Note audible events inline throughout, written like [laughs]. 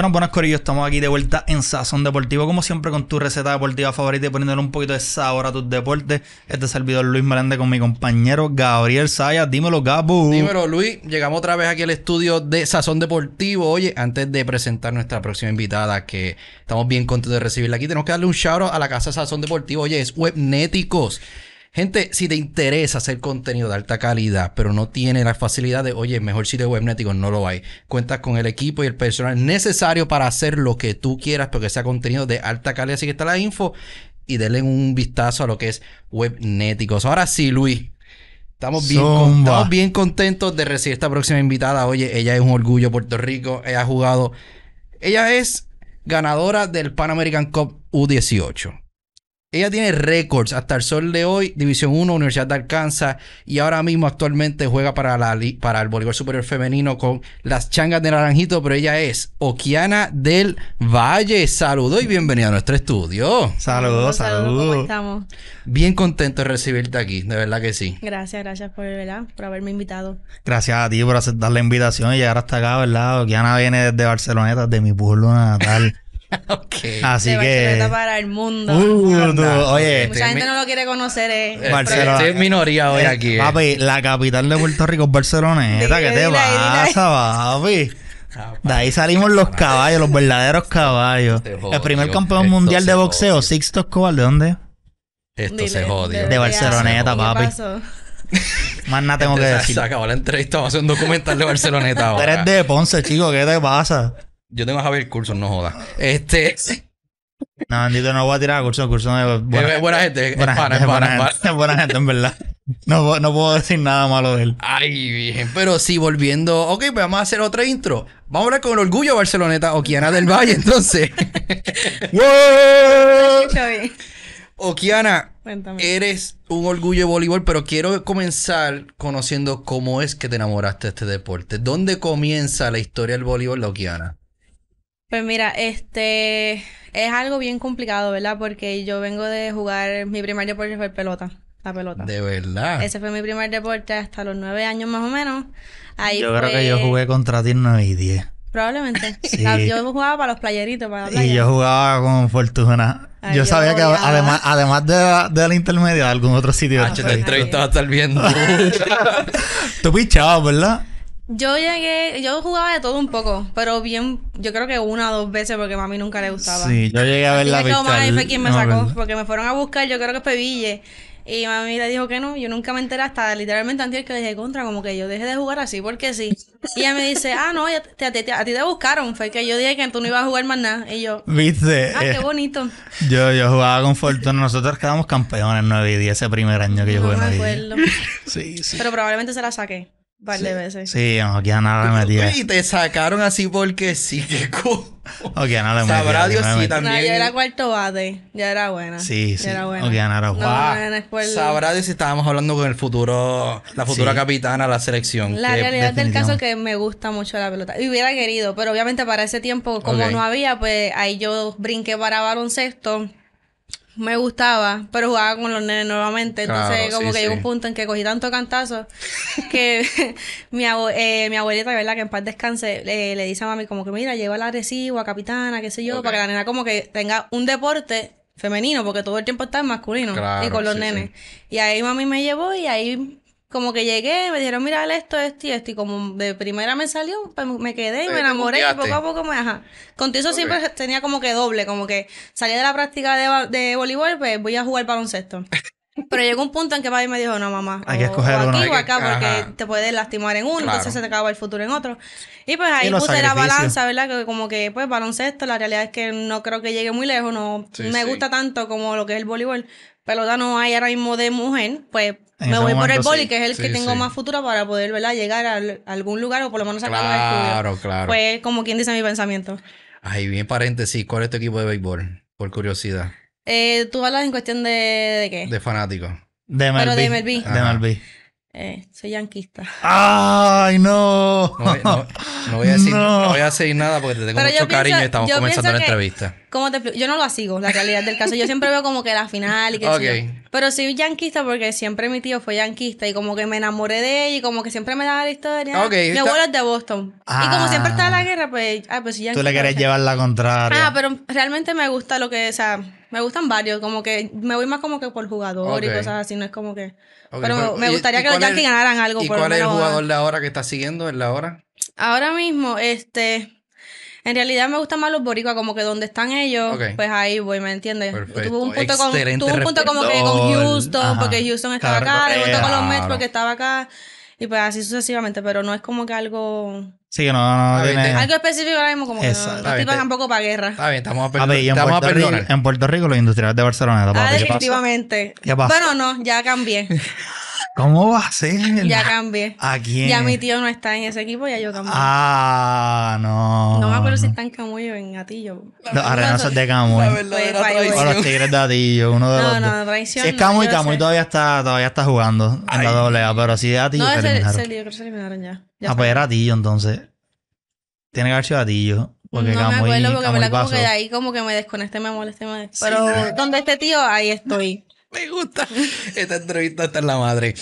Bueno, buenas, Corillo. Estamos aquí de vuelta en Sazón Deportivo. Como siempre, con tu receta deportiva favorita y poniéndole un poquito de sabor a tus deportes. Este es el servidor Luis Meléndez con mi compañero Gabriel Sayas. Dímelo, Gabu. Dímelo, Luis. Llegamos otra vez aquí al estudio de Sazón Deportivo. Oye, antes de presentar nuestra próxima invitada, que estamos bien contentos de recibirla aquí, tenemos que darle un shout a la casa Sazón Deportivo. Oye, es Webnéticos. Gente, si te interesa hacer contenido de alta calidad, pero no tiene la facilidad de, oye, mejor sitio webnético, no lo hay. Cuentas con el equipo y el personal necesario para hacer lo que tú quieras, pero que sea contenido de alta calidad. Así que está la info y denle un vistazo a lo que es webnéticos. Ahora sí, Luis. Estamos bien, contentos de recibir esta próxima invitada. Oye, ella es un orgullo Puerto Rico. Ella ha jugado. Ella es ganadora del Pan American Cup U18. Ella tiene récords hasta el sol de hoy, División 1, Universidad de Arkansas, y ahora mismo actualmente juega para, la, para el voleibol superior femenino con las changas de Naranjito, pero ella es Okiana del Valle. Saludos y bienvenida a nuestro estudio. Saludos, saludos. estamos? Bien contento de recibirte aquí, de verdad que sí. Gracias, gracias por, por haberme invitado. Gracias a ti por aceptar la invitación y llegar hasta acá, ¿verdad? Okiana viene desde Barceloneta, de mi pueblo natal. [laughs] okay. Así de que. para el mundo. oye. Mucha gente no lo quiere conocer. Eh. Barcelona. Estoy minoría hoy aquí. Papi, la capital de Puerto Rico es Barcelona. ¿Qué te pasa, papi? De ahí salimos los caballos, los verdaderos caballos. El primer campeón mundial de boxeo, Sixto Escobar, ¿de dónde? Esto se jodió. De Barceloneta, papi. Más nada tengo que decir. Se acabó la entrevista, vamos a hacer un documental de Barceloneta eres de Ponce, chico, ¿qué te pasa? Yo tengo a Javier Curso, no jodas. Este. No, bendito, no voy a tirar a Curso. Curso eh, eh, es buena, buena gente. es pana, gente, es buena, gente, buena gente, en verdad. No, no, puedo decir nada malo de él. Ay, bien. Pero sí, volviendo. Ok, pues vamos a hacer otra intro. Vamos a hablar con el orgullo Barceloneta Okiana del Valle, entonces. [laughs] Okiana, eres un orgullo de voleibol, pero quiero comenzar conociendo cómo es que te enamoraste de este deporte. ¿Dónde comienza la historia del voleibol de Okiana? Pues mira, este es algo bien complicado, ¿verdad? Porque yo vengo de jugar, mi primer deporte fue pelota, la pelota. De verdad. Ese fue mi primer deporte hasta los nueve años más o menos. Ahí yo creo que yo jugué contra ti y 10. Probablemente. [laughs] Sí. yo jugaba para los playeritos, para la Y yo jugaba con Fortuna. yo, sabía que además, además de, la, de algún otro sitio. Ah, te entrevistaba a estar viendo. [laughs] [laughs] Tú pichabas, ¿verdad? Yo llegué, yo jugaba de todo un poco, pero bien, yo creo que una o dos veces porque a mami nunca le gustaba. Sí, yo llegué a ver la pista. fue quien me sacó, porque me fueron a buscar, yo creo que Peville. Y mami le dijo que no, yo nunca me enteré hasta literalmente antes que dije contra, como que yo dejé de jugar así porque sí. Y ella me dice, ah, no, a ti te buscaron, fue que yo dije que tú no ibas a jugar más nada. Y yo, ¿viste? Ah, qué eh, bonito. Yo, yo jugaba con Fortuna, nosotros quedamos campeones 9 y 10 ese primer año que yo jugué. No me acuerdo. [laughs] sí, sí. Pero probablemente se la saqué par de veces. Sí, no, nada la metía. Y te sacaron así porque sí, que co... la metía. sí también. No, yo era cuarto bate. Ya era buena. Sí, sí. Ya era buena. Sabradio Sabrá Dios si estábamos hablando con el futuro, la futura capitana de la selección. La realidad del caso es que me gusta mucho la pelota. Y hubiera querido, pero obviamente para ese tiempo, como no había, pues ahí yo brinqué para baloncesto me gustaba, pero jugaba con los nenes nuevamente. Entonces, como que llegó un punto en que cogí tanto cantazo que [laughs] mi, abuelita, eh, abuelita, ¿verdad? Que en paz descanse, le dice a mami como que, mira, lleva la recibo a capitana, qué sé yo, para que la nena como que tenga un deporte femenino, porque todo el tiempo está en masculino y con los nenes. Y ahí mami me llevó y ahí como que llegué, me dijeron, mira esto, esto y esto. Y como de primera me salió, pues me quedé y me enamoré y poco a poco me ajá. Con eso siempre tenía como que doble, como que salía de la práctica de, voleibol, pues voy a jugar baloncesto. Pero llegó un punto en que y me dijo, no, mamá, hay que escoger o, aquí o acá, porque te puedes lastimar en uno, entonces se te acaba el futuro en otro. Y pues ahí puse la balanza, ¿verdad? Que como que, pues, baloncesto, la realidad es que no creo que llegue muy lejos, no me gusta tanto como lo que es el voleibol. ya no hay ahora mismo de mujer, pues me voy por el boli, que es el que tengo más futuro para poder ¿verdad? llegar a algún lugar o por lo menos sacar claro, estudio. Claro, Pues como quien dice mi pensamiento. Ay, bien paréntesis, ¿cuál es tu equipo de béisbol? Por curiosidad. Eh, Tú hablas en cuestión de, de qué? De fanático. De MLB. Pero de MLB. De MLB. Eh, soy yanquista. [laughs] ¡Ay, no! No, voy, a decir, nada porque te tengo mucho cariño y estamos comenzando la entrevista. ¿cómo te yo no lo sigo, la realidad del caso. Yo siempre veo como que la final y que okay. Pero soy yanquista porque siempre mi tío fue yanquista y como que me enamoré de él y como que siempre me daba la historia. mi abuelo es de Boston. y como siempre ah. estaba la guerra, pues, ah, pues soy yanquista. Tú le querés pues. llevar la contraria. Ah, pero realmente me gusta lo que, o sea, me gustan varios, como que me voy más como que por jugador y cosas así, no es como que. Pero, me gustaría que los Yankees ganaran algo. ¿Y cuál es el jugador ah. de ahora que está siguiendo en la hora? Ahora mismo, este. En realidad me gustan más los boricuas, como que donde están ellos, pues ahí voy, ¿me entiendes? Tuve un punto, con, tuvo un punto como que con Houston, porque Houston estaba acá, de punto con los Mets porque estaba acá, y pues así sucesivamente, pero no es como que algo Sí, que no, no, no tiene... Algo específico ahora mismo, como Exacto. que los tipos poco para guerra. Está bien, estamos a, perdonar. estamos a perdonar. en Puerto Rico, los industriales de Barcelona. Ah, definitivamente. ¿Qué pasa? Bueno, no, ya cambié. [laughs] ¿Cómo va a ser? Ya cambié. ¿A quién? Ya mi tío no está en ese equipo, ya yo cambié. Ah, no. No me acuerdo si está en Camuy o en Atillo. Los arenas de Camuy. Pues, o los Tigres de Atillo. uno de no, los. No, no, traición. Si es Camuy, Camuy todavía está, todavía está jugando en la doble A, pero si de Atillo, No, se, eliminaron. creo que se eliminaron ya. ah, pues era Atillo entonces. Tiene que haber sido Atillo. Porque no me acuerdo porque me la como que de ahí como que me desconecté, me molesté. Me... Pero donde este tío, ahí estoy. Me gusta. Esta entrevista está en la madre.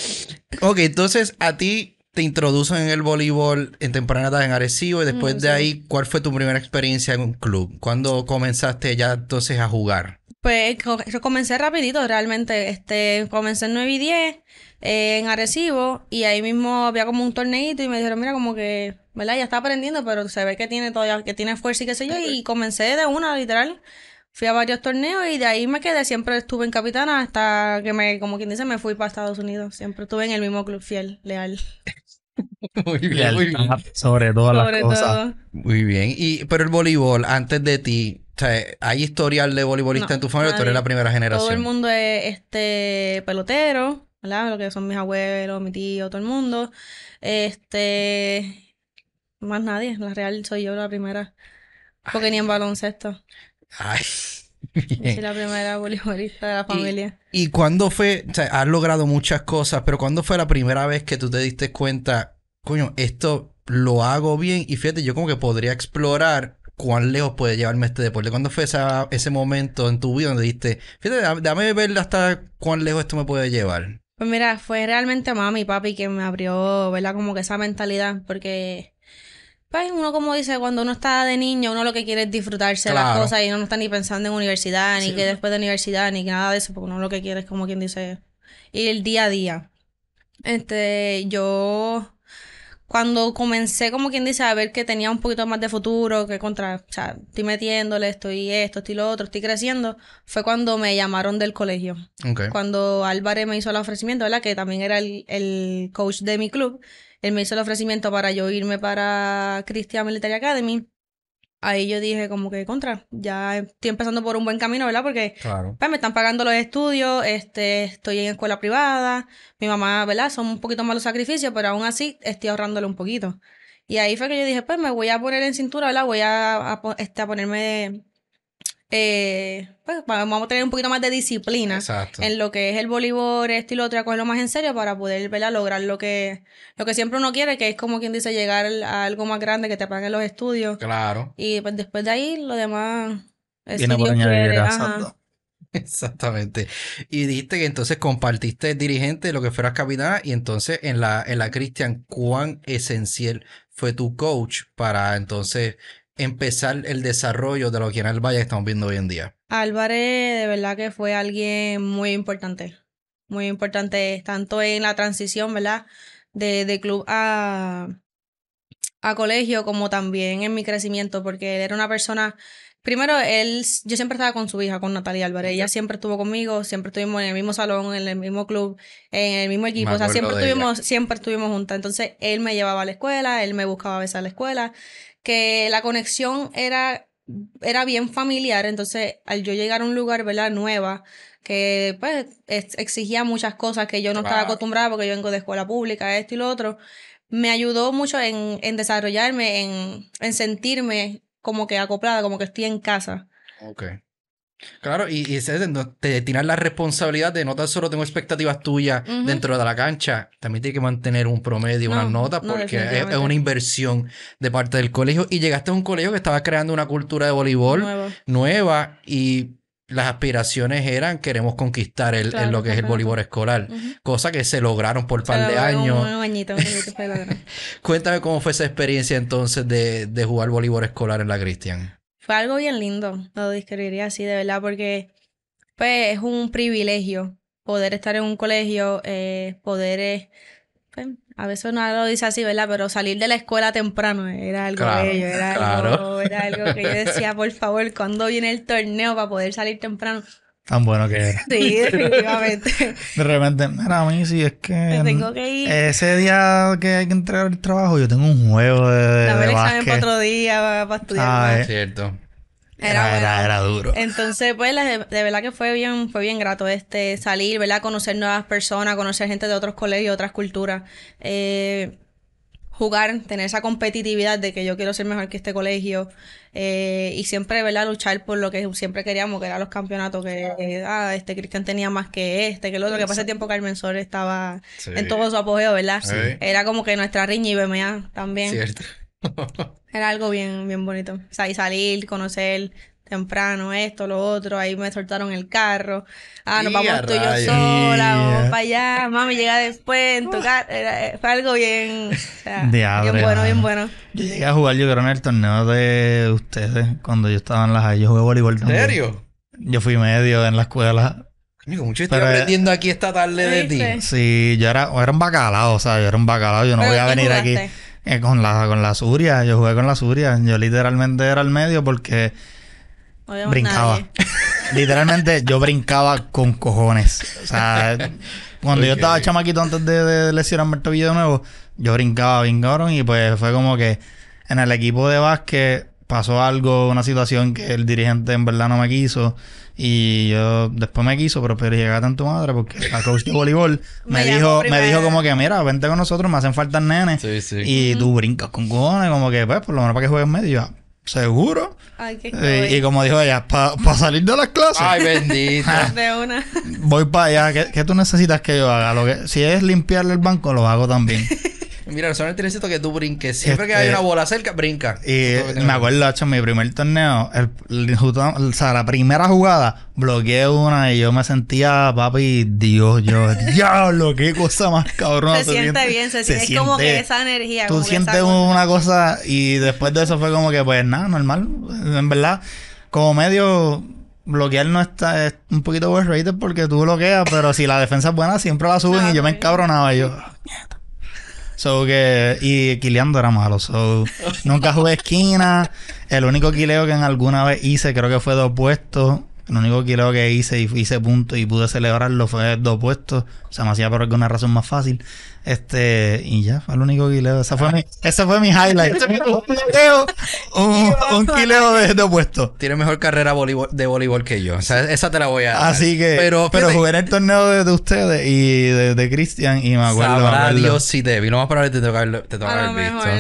Ok, entonces a ti te introducen en el voleibol en temprana en Arecibo y después de ahí, ¿cuál fue tu primera experiencia en un club? ¿Cuándo comenzaste ya entonces a jugar? Pues comencé rapidito realmente. Este, comencé en 9 y 10 eh, en Arecibo y ahí mismo había como un torneito y me dijeron, mira, como que, ¿verdad? Ya está aprendiendo, pero se ve que tiene todavía, que tiene fuerza y qué sé yo. Y [laughs] comencé de una, literal Fui a varios torneos y de ahí me quedé. Siempre estuve en Capitana hasta que me, como quien dice, me fui para Estados Unidos. Siempre estuve en el mismo club fiel, leal. [laughs] Muy bien, Sobre todas las cosas. Muy bien. Y, pero el voleibol, antes de ti, ¿hay historial de voleibolista en tu familia? Nadie. Tú eres la primera generación. Todo el mundo es este pelotero, ¿verdad? Lo que son mis abuelos, mi tío, todo el mundo. Este. Más nadie. La real soy yo la primera. Porque ni en baloncesto. Ay. [laughs] Bien. la primera voleibolista de la familia. ¿Y, cuándo fue? O sea, has logrado muchas cosas, pero ¿cuándo fue la primera vez que tú te diste cuenta, coño, esto lo hago bien? Y fíjate, yo como que podría explorar cuán lejos puede llevarme este deporte. ¿Cuándo fue ese momento en tu vida donde dijiste, fíjate, dame ver hasta cuán lejos esto me puede llevar? Pues mira, fue realmente mami y papi que me abrió, ¿verdad? Como que esa mentalidad, porque pues uno como dice, cuando uno está de niño, uno lo que quiere es disfrutarse de las cosas y uno no está ni pensando en universidad, ni que después de universidad, ni que nada de eso, porque uno lo que quiere es como quien dice, ir el día a día. Este, yo cuando comencé como quien dice a ver que tenía un poquito más de futuro, que contra, o sea, estoy metiéndole, estoy esto, estoy lo otro, estoy creciendo, fue cuando me llamaron del colegio. Okay. Cuando Álvarez me hizo el ofrecimiento, ¿verdad? Que también era el, el coach de mi club él me hizo el ofrecimiento para yo irme para Christian Military Academy. Ahí yo dije como que contra, ya estoy empezando por un buen camino, ¿verdad? Porque pues, me están pagando los estudios, este, estoy en escuela privada, mi mamá, ¿verdad? Son un poquito malos sacrificios, pero aún así estoy ahorrándole un poquito. Y ahí fue que yo dije, pues me voy a poner en cintura, ¿verdad? Voy a, a, este, a ponerme eh, pues, vamos a tener un poquito más de disciplina en lo que es el voleibol, esto y lo otro, a cogerlo más en serio para poder lograr lo que, lo que siempre uno quiere, que es como quien dice llegar a algo más grande, que te paguen los estudios. Claro. Y pues, después de ahí lo demás... Es Viene por [laughs] Exactamente. Y dijiste que entonces compartiste el dirigente lo que fueras capitana y entonces en la, en la Christian, ¿cuán esencial fue tu coach para entonces empezar el desarrollo de lo que en el Valle estamos viendo hoy en día. Álvarez de verdad que fue alguien muy importante, muy importante, tanto en la transición, ¿verdad? De, de club a, colegio, como también en mi crecimiento, porque era una persona Primero, él, yo siempre estaba con su hija, con Natalia Álvarez. Ella siempre estuvo conmigo, siempre estuvimos en el mismo salón, en el mismo club, en el mismo equipo. O sea, siempre estuvimos, siempre estuvimos juntas. Entonces, él me llevaba a la escuela, él me buscaba a veces a la escuela que la conexión era, era bien familiar, entonces al yo llegar a un lugar, ¿verdad? Nueva, que pues exigía muchas cosas que yo no estaba acostumbrada porque yo vengo de escuela pública, esto y lo otro, me ayudó mucho en, en desarrollarme, en, en sentirme como que acoplada, como que estoy en casa. Claro, y, te tiras la responsabilidad de no tan solo tengo expectativas tuyas dentro de la cancha, también tienes que mantener un promedio, una nota porque es, una inversión de parte del colegio. Y llegaste a un colegio que estaba creando una cultura de voleibol nueva y las aspiraciones eran queremos conquistar el, lo que es el voleibol escolar, cosa que se lograron por un par de años. [laughs] Cuéntame cómo fue esa experiencia entonces de, de jugar voleibol escolar en la Cristian fue algo bien lindo, lo describiría así de verdad, porque pues, es un privilegio poder estar en un colegio, eh, poder, eh, pues, a veces no lo dice así, ¿verdad? Pero salir de la escuela temprano era algo bello, era, algo, que yo decía, por favor, cuando viene el torneo para poder salir temprano? Tan bueno que es. Sí, definitivamente. [laughs] De repente, mira, a mí sí, es que. Me tengo que ir. Ese día que hay que entregar el trabajo, yo tengo un juego de. de Dame el examen para otro día para, estudiar. Ah, es eh. cierto. Era, duro. Entonces, pues, de, de, verdad que fue bien, fue bien grato este salir, ¿verdad? Conocer nuevas personas, conocer gente de otros colegios, otras culturas. Eh jugar, tener esa competitividad de que yo quiero ser mejor que este colegio eh, y siempre, ¿verdad? Luchar por lo que siempre queríamos, que eran los campeonatos, que, eh, ah, este Cristian tenía más que este, que el otro, que pasa el tiempo Carmen Sol estaba en todo su apogeo, ¿verdad? Sí. Era como que nuestra riña y BMA también. Cierto. era algo bien, bien bonito. y salir, conocer, temprano, esto, lo otro, ahí me soltaron el carro, ah, no vamos tú y yo sola, vamos para allá, mami llega después, en tocar, uh. eh, fue algo bien, o sea, [laughs] bien bueno, bien bueno. Yo llegué a jugar, yo creo, en el torneo de ustedes, cuando yo estaba en las yo jugué voleibol también. ¿En serio? Yo fui medio en la escuela. Amigo, mucho estoy eh, aquí esta tarde de ti. Sí, yo era, era un bacalao, o sea, yo era un bacalao, yo no voy a venir aquí. Eh, con la, con la Suria, yo jugué con la Suria. Yo literalmente era el medio porque brincaba. [laughs] Literalmente yo brincaba con cojones. O sea, cuando yo estaba chamaquito antes de, de a el de nuevo, yo brincaba bien y pues fue como que en el equipo de básquet pasó algo, una situación que el dirigente en verdad no me quiso. Y yo después me quiso, pero, pero en tanto madre porque la coach de voleibol [laughs] me, dijo, me dijo como que, mira, vente con nosotros, me hacen falta el nene. Y tú brincas con cojones, como que, pues, por lo menos para que juegues medio seguro. y, como dijo ella, para salir de las clases. Ay, bendita. [laughs] de una. Voy para allá. ¿Qué, tú necesitas que yo haga? Lo que, si es limpiarle el banco, lo hago también. [laughs] Mira, solamente necesito que tú brinques. Siempre que hay este, una bola cerca, brinca. Y me acuerdo, hecho, en mi primer torneo, el, o sea, la primera jugada, bloqueé una y yo me sentía, papi, Dios, yo, [laughs] diablo, qué cosa más cabrona. Se, siente bien, se, siente. Es como que esa energía. Tú sientes una cosa y después de eso fue como que, pues nada, normal. En verdad, como medio bloquear no está es un poquito overrated porque tú bloqueas, pero si la defensa es buena siempre la suben y yo me encabronaba yo. So que, y quileando era malo. So, nunca jugué esquina. El único quileo que en alguna vez hice, creo que fue dos puestos. El único quileo que hice y hice punto y pude celebrarlo fue dos puestos. O sea, me hacía por alguna razón más fácil. Este, y ya, fue el único guileo Esa fue mi, ese fue mi highlight. un guileo un, de, de, opuesto. Tiene mejor carrera de voleibol que yo. O sea, esa te la voy a dar. Así que, pero, pero jugué en el torneo de, ustedes y de, Cristian y me acuerdo. Sabrá y Dios si te vi. Lo más probable te te visto.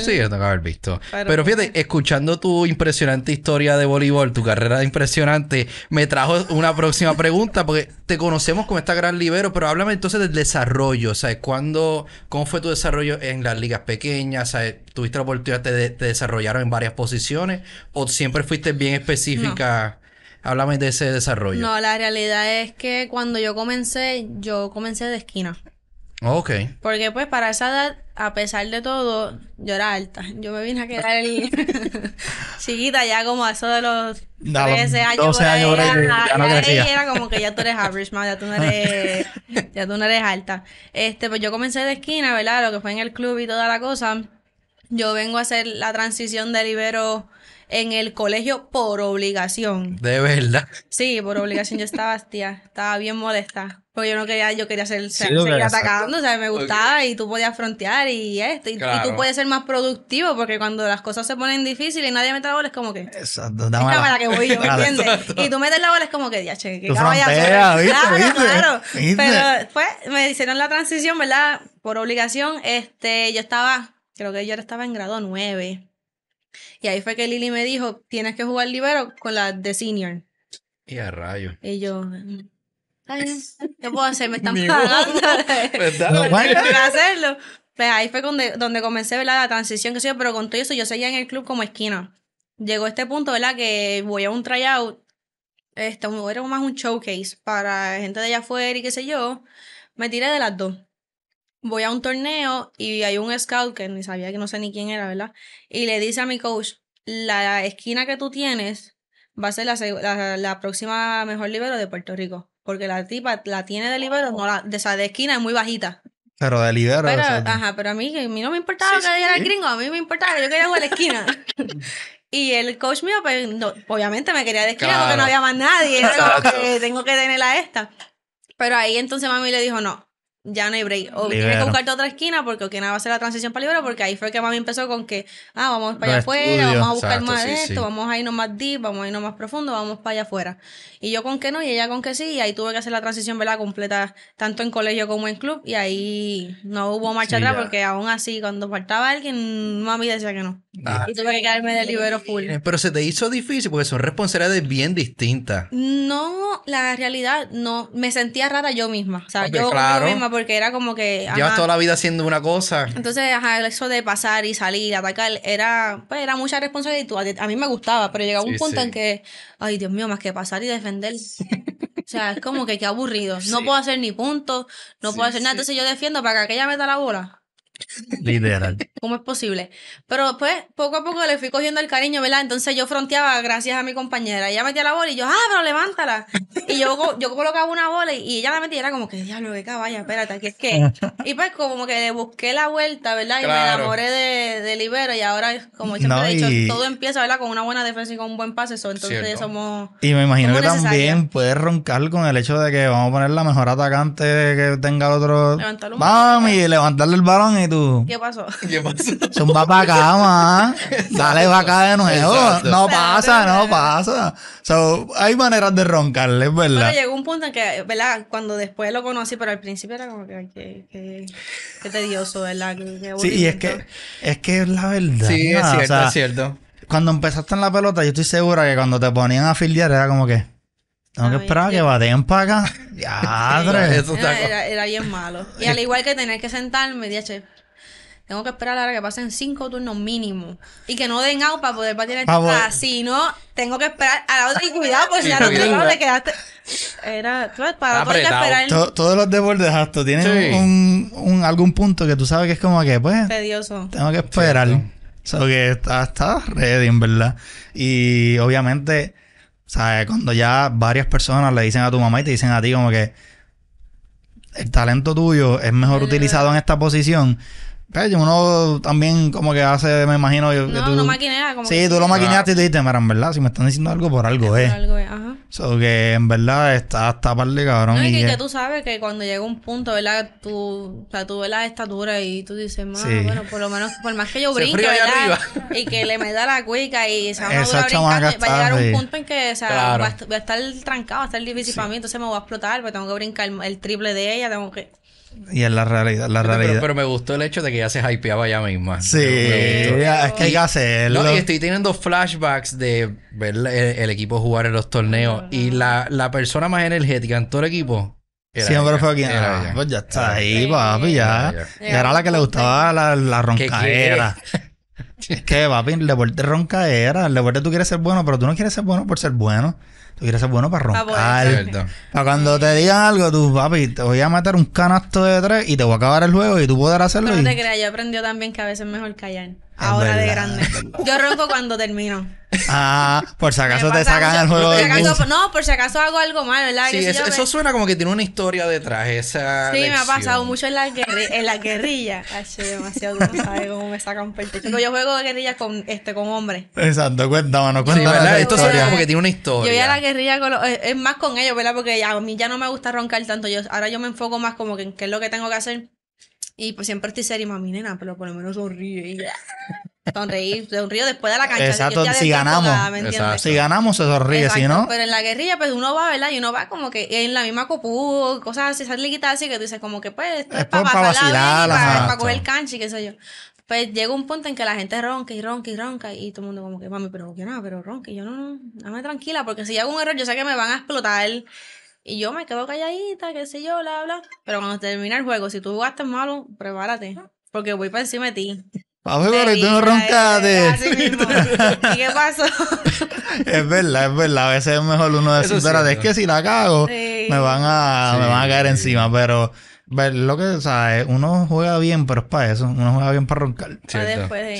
Sí, te toca haber visto. Pero, fíjate, escuchando tu impresionante historia de voleibol, tu carrera impresionante, me trajo una próxima pregunta porque te conocemos como esta gran libero, pero háblame entonces del desarrollo. O sea, ¿cuándo ¿Cómo fue tu desarrollo en las ligas pequeñas? ¿Tuviste la oportunidad de, desarrollar en varias posiciones? ¿O siempre fuiste bien específica? No. Háblame de ese desarrollo. No, la realidad es que cuando yo comencé, yo comencé de esquina. Ok. Porque pues para esa edad, a pesar de todo, yo era alta. Yo me vine a quedar el... [laughs] chiquita ya como a eso de los 13 años. 12 pues, años por ya, no era como que ya tú eres average, ya tú no eres, [laughs] ya tú no eres alta. Este, pues yo comencé de esquina, ¿verdad? Lo que fue en el club y toda la cosa. Yo vengo a hacer la transición de libero en el colegio por obligación. De verdad. Sí, por obligación. Yo estaba, tía, estaba bien molesta. Porque yo no quería, yo quería ser, sí, seguir atacando, o sea, me gustaba y tú podías frontear y esto. Y, tú puedes ser más productivo porque cuando las cosas se ponen difíciles y nadie mete la bola es como que. Exacto, es la que voy yo, ¿me entiendes? Y tú metes la bola es como que, ya, che, que vaya Claro, claro. Pero pues me hicieron la transición, ¿verdad? Por obligación, este, yo estaba, creo que yo estaba en grado 9 y ahí fue que Lili me dijo, tienes que jugar libero con la de senior. Y a rayo. Y yo, ¿qué puedo hacer? Me están [laughs] pagando. [laughs] Pues no, hacerlo. Pues ahí fue donde, donde comencé ¿verdad? la transición que soy, pero con todo eso yo seguía en el club como esquina. Llegó este punto, ¿verdad? Que voy a un tryout, este, era más un showcase para gente de allá afuera y qué sé yo. Me tiré de las dos voy a un torneo y hay un scout que ni sabía que no sé ni quién era, ¿verdad? Y le dice a mi coach, la esquina que tú tienes va a ser la, próxima mejor libero de Puerto Rico. Porque la tipa la tiene de libero, no la, de, esquina es muy bajita. Pero de libero... Pero, ajá, pero a mí, a no me importaba que era el gringo, a mí me importaba que yo quería jugar a la esquina. [laughs] y el coach mío, pues, obviamente me quería de esquina porque no había más nadie. que tengo que tenerla esta. Pero ahí entonces mami le dijo, no, ya no hay break. O tienes que buscarte otra esquina porque nada va a hacer la transición para Libero porque ahí fue que mami empezó con que, ah, vamos para allá afuera, vamos a buscar más de esto, vamos a irnos más deep, vamos a irnos más profundo, vamos para allá afuera. Y yo con que no y ella con que sí, y ahí tuve que hacer la transición, ¿verdad? Completa, tanto en colegio como en club, y ahí no hubo marcha atrás porque aún así, cuando faltaba alguien, mami decía que no. Ah. Y tuve que quedarme de Libero full. Eh, pero se te hizo difícil porque son responsabilidades bien distintas. No, la realidad, no. Me sentía rara yo misma. O sea, yo misma porque era como que... Ajá. Llevas toda la vida haciendo una cosa. Entonces, eso de pasar y salir, atacar, era, pues, era mucha responsabilidad. A mí me gustaba, pero llegaba un punto en que, ay, Dios mío, más que pasar y defender. O sea, es como que qué aburrido. No puedo hacer ni puntos, no puedo hacer nada. Entonces yo defiendo para que aquella meta la bola. [laughs] Literal. ¿Cómo es posible? Pero pues poco a poco le fui cogiendo el cariño, ¿verdad? Entonces yo fronteaba gracias a mi compañera. Ella metía la bola y yo, ah, pero levántala. Y yo, yo colocaba una bola y ella la metía era como que, diablo, que caballa, espérate, qué es qué! Y pues como que le busqué la vuelta, ¿verdad? Y me enamoré de, de, Libero y ahora, como siempre he dicho, todo empieza, ¿verdad? Con una buena defensa y con un buen pase. Eso. Entonces somos. Y me imagino que también puedes roncar con el hecho de que vamos a poner la mejor atacante que tenga el otro. Levantarle un levantarle el balón ¿Qué pasó? ¿Qué pasó? Zumba para acá, ma. [laughs] Dale para acá de nuevo. No pasa, no pasa. So, hay maneras de roncarle, verdad. Pero llegó un punto en que, ¿verdad? Cuando después lo conocí, pero al principio era como que, que, tedioso, ¿verdad? sí, y es que, es que es la verdad. Sí, es cierto, es cierto. Cuando empezaste en la pelota, yo estoy segura que cuando te ponían a filiar, era como que... Tengo que esperar que baten para acá. [laughs] era, era, bien malo. Y al igual que tener que sentarme, dije, tengo que esperar ahora que pasen cinco turnos mínimos. Y que no den out para poder patinar el ah, Si no, tengo que esperar a la otra. Y cuidado, porque si a no le quedaste. Era, para ah, poder esperar. todos los deportes, hasta Tienen un, algún punto que tú sabes que es como que, pues. Tedioso. Tengo que esperar. O que está, está ready, en verdad. Y obviamente, ¿sabes? Cuando ya varias personas le dicen a tu mamá y te dicen a ti, como que el talento tuyo es mejor utilizado en esta posición, pues uno también como que hace, me imagino... no, que no maquinea como Sí, tú lo maquineaste y te dijiste, mira, en verdad, si me están diciendo algo, por algo es. Eh. Por algo es, eh, O So que en verdad está hasta par de cabrón. No, y, que, tú sabes que cuando llega un punto, ¿verdad? Tú, o sea, tú ves la estatura y tú dices, más bueno, por lo menos, por más que yo brinque, ¿verdad? y que le me da la cuica y se va a brincar, va a llegar un punto en que, va, a, estar trancado, va a estar difícil sí. para mí, entonces me voy a explotar, porque tengo que brincar el triple de ella, tengo que y es la realidad. La realidad. Pero, me gustó el hecho de que ya se hypeaba ya misma. Sí, es que hay que hacerlo. No, estoy teniendo flashbacks de ver el, equipo jugar en los torneos y ah. la, persona más energética en todo el equipo. Siempre fue quien. Era ah, pues ya está ahí, papi, ya. Era, la que le gustaba la, la roncaera. [laughs] es que, papi, el deporte roncaera. El deporte tú quieres ser bueno, pero tú no quieres ser bueno por ser bueno. Tú ser bueno para roncar. Para cuando te digan algo, tú, papi, te voy a meter un canasto de tres y te voy a acabar el juego y tú podrás hacerlo. No te creas, yo aprendí también que a veces es mejor callar ahora de grande. Yo ronco cuando termino. Ah, por si acaso te sacan del juego No, por si acaso hago algo mal, ¿verdad? Sí, eso, pues. suena como que tiene una historia detrás. Esa sí, me ha pasado mucho en la, en la guerrilla. Ay, demasiado, sabes cómo me sacan No, Yo juego de guerrilla con, este, con hombres. Exacto, cuéntanos, cuéntanos. Sí, Esto suena como que tiene una historia. Yo voy a la guerrilla con los, es más con ellos, ¿verdad? Porque a mí ya no me gusta roncar tanto. ahora yo me enfoco más como que en qué es lo que tengo que hacer y pues siempre estoy serio, mami, nena, pero por lo menos sonríe. Y... sonríe sonríe después de la cancha. Exacto, si, ganamos. Si ganamos se sonríe, si no. Pero en la guerrilla, pues uno va, ¿verdad? Y uno va como que en la misma copú, cosas así, esas liguitas así que tú dices, como que pues, es, para, para vacilar, para, para, coger cancha y qué sé yo. Pues llega un punto en que la gente ronca y ronca y ronca y todo el mundo como que, mami, pero que nada, pero ronca. Y yo no, no, dame tranquila, porque si hago un error, yo sé que me van a explotar. El, y yo me quedo calladita, qué sé yo, bla, bla. Pero cuando termina el juego, si tú jugaste malo, prepárate. Porque voy para encima de ti. ver, ah, pues, pero tú no roncaste. [laughs] ¿Y qué pasó? es verdad, es verdad. A veces es mejor uno decir, espérate, es que si la cago, me, van a, me van a caer encima. Pero lo que, o sea, eh, uno juega bien, pero es para eso. Uno juega bien para roncar. Cierto, Y para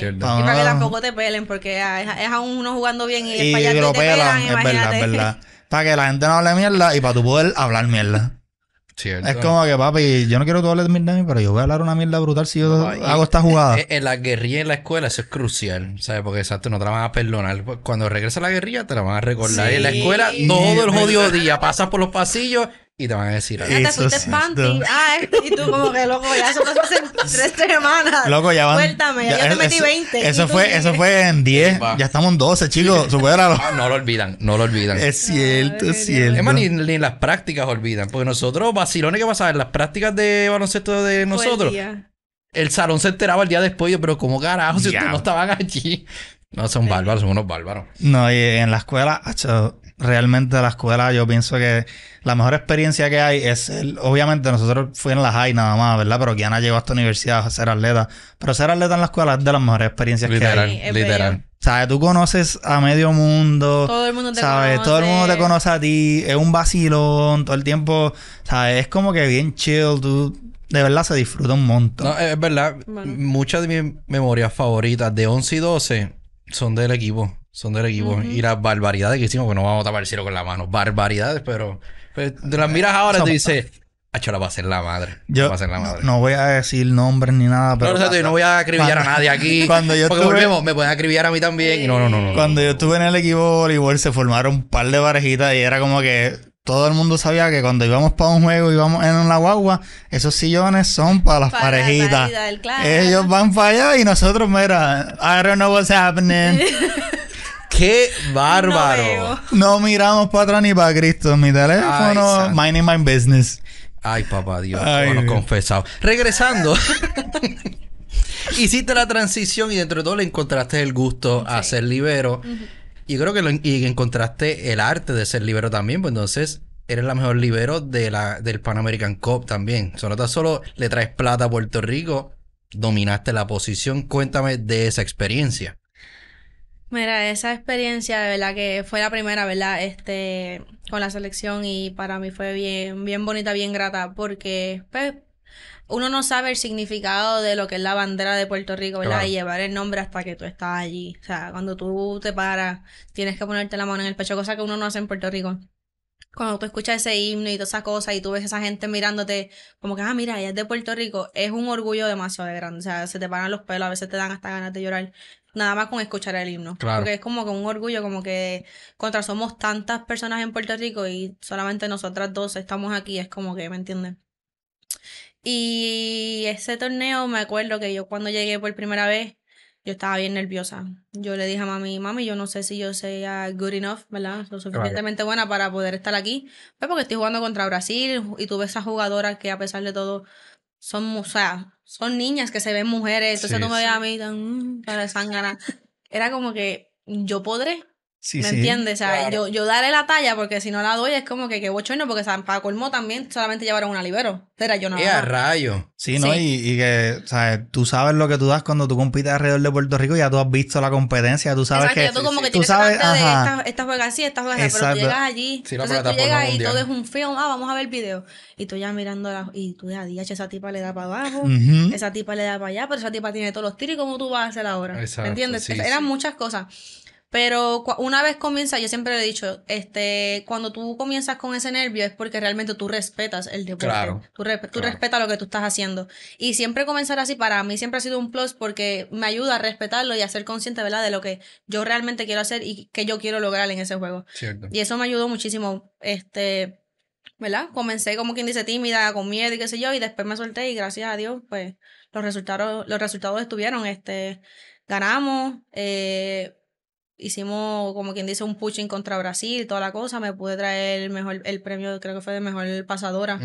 que tampoco te pelen, porque es, a uno jugando bien y, es para que te pelan. Es verdad, es verdad. [laughs] para que la gente no hable mierda y para tú poder hablar mierda. Es como que, papi, yo no quiero que tú hables mierda de mí, pero yo voy a hablar una mierda brutal si yo hago esta jugada. En, la guerrilla en la escuela eso es crucial, ¿sabes? Porque exacto, no te la van a perdonar. Cuando regresa la guerrilla te la van a recordar. y en la escuela todo el jodido día pasas por los pasillos y te van a decir algo. Te fuiste sí, ...ah, este-". y tú como que loco, ya eso pasó hace [laughs] tres semanas. Loco, ya van. Suéltame, ya, te metí 20. Eso fue, en 10. [laughs] ya estamos en 12, chicos. [laughs] Ah, no lo olvidan, no lo olvidan. Es cierto, es cierto. Es más, ni, en las prácticas olvidan. Porque nosotros, vacilones que pasaban, las prácticas de baloncesto de nosotros. El, salón se enteraba el día después, pero ¿cómo carajo si ustedes no estaban allí? No, son bárbaros, son unos bárbaros. No, y en la escuela, realmente la escuela, yo pienso que la mejor experiencia que hay es, obviamente nosotros fuimos en la high nada más, ¿verdad? Pero Kiana llegó a esta universidad a ser atleta. Pero ser atleta en la escuela es de las mejores experiencias que hay. Literal. ¿Sabes? Tú conoces a medio mundo. Todo el mundo te ¿sabes? conoce. Todo el mundo te conoce a ti. Es un vacilón todo el tiempo. ¿Sabes? Es como que bien chill. Tú de verdad se disfruta un montón. es verdad. Muchas de mis memorias favoritas de 11 y 12 son del equipo son del equipo. Y las barbaridades que hicimos, que pues no vamos a tapar el cielo con la mano. Barbaridades, pero. Pero pues, te las miras ahora y te dices. va a ser la madre. ser la madre. No, voy a decir nombres ni nada, pero. No, voy a acribillar a nadie aquí. [laughs] cuando yo porque estuve, me pueden acribillar a mí también. no, no, no. cuando yo estuve en el equipo de se formaron un par de parejitas y era como que todo el mundo sabía que cuando íbamos para un juego, íbamos en la guagua, esos sillones son para las para parejitas. Ellos van para allá y nosotros, mira, I don't know what's happening. [laughs] ¡Qué bárbaro! No, miramos para atrás ni para Cristo. Mi teléfono, Ay, my business. Ay, papá Dios, Ay, confesado. Regresando. [laughs] Hiciste la transición y dentro de todo le encontraste el gusto a ser libero. Y creo que lo, y encontraste el arte de ser libero también, pues entonces eres la mejor libero de la, del Pan American Cup también. Solo tan solo le traes plata a Puerto Rico, dominaste la posición. Cuéntame de esa experiencia. Mira, esa experiencia, de verdad que fue la primera, ¿verdad? Este, con la selección y para mí fue bien, bien bonita, bien grata, porque pues, uno no sabe el significado de lo que es la bandera de Puerto Rico, ¿verdad? Y llevar el nombre hasta que tú estás allí. O sea, cuando tú te paras, tienes que ponerte la mano en el pecho, cosa que uno no hace en Puerto Rico. Cuando tú escuchas ese himno y todas esas cosas y tú ves a esa gente mirándote como que, ah, mira, ella es de Puerto Rico, es un orgullo demasiado de grande. O sea, se te paran los pelos, a veces te dan hasta ganas de llorar nada más con escuchar el himno. Porque es como que un orgullo, como que contra somos tantas personas en Puerto Rico y solamente nosotras dos estamos aquí, es como que, ¿me entienden Y ese torneo me acuerdo que yo cuando llegué por primera vez, yo estaba bien nerviosa. Yo le dije a mami, mami, yo no sé si yo sea uh, good enough, ¿verdad? Lo suficientemente buena para poder estar aquí. Pues porque estoy jugando contra Brasil y tuve esas jugadoras que a pesar de todo son, o sea, son niñas que se ven mujeres, entonces tú no me veía a mí tan, mm, para sangrar. Era como que yo podré, Sí, ¿Me entiendes? O sea, yo, daré la talla porque si no la doy es como que que bochorno porque para colmo también solamente llevaron una libero. Pero yo y eh, rayo. Sí, ¿no? Y, que, o sea, tú sabes lo que tú das cuando tú compites alrededor de Puerto Rico, ya tú has visto la competencia, tú sabes que, tú como que sabes, de estas esta juega así, estas juega así, pero tú llegas allí, entonces tú llegas y todo es un film, ah, vamos a ver el video. Y tú ya mirando la, y tú ya, dije esa tipa le da para abajo, esa tipa le da para allá, pero esa tipa tiene todos los tiros y cómo tú vas a hacer ahora. ¿Me entiendes? Eran muchas cosas. Pero una vez comienza, yo siempre le he dicho, este, cuando tú comienzas con ese nervio es porque realmente tú respetas el deporte. tú, respetas lo que tú estás haciendo. Y siempre comenzar así para mí siempre ha sido un plus porque me ayuda a respetarlo y a ser consciente, ¿verdad? De lo que yo realmente quiero hacer y que yo quiero lograr en ese juego. Y eso me ayudó muchísimo, este, ¿verdad? Comencé como quien dice tímida, con miedo y qué sé yo, y después me solté y gracias a Dios, pues los resultados, los resultados estuvieron, este, ganamos, eh, hicimos, como quien dice, un pushing contra Brasil, toda la cosa. Me pude traer el mejor, el premio, creo que fue de mejor pasadora.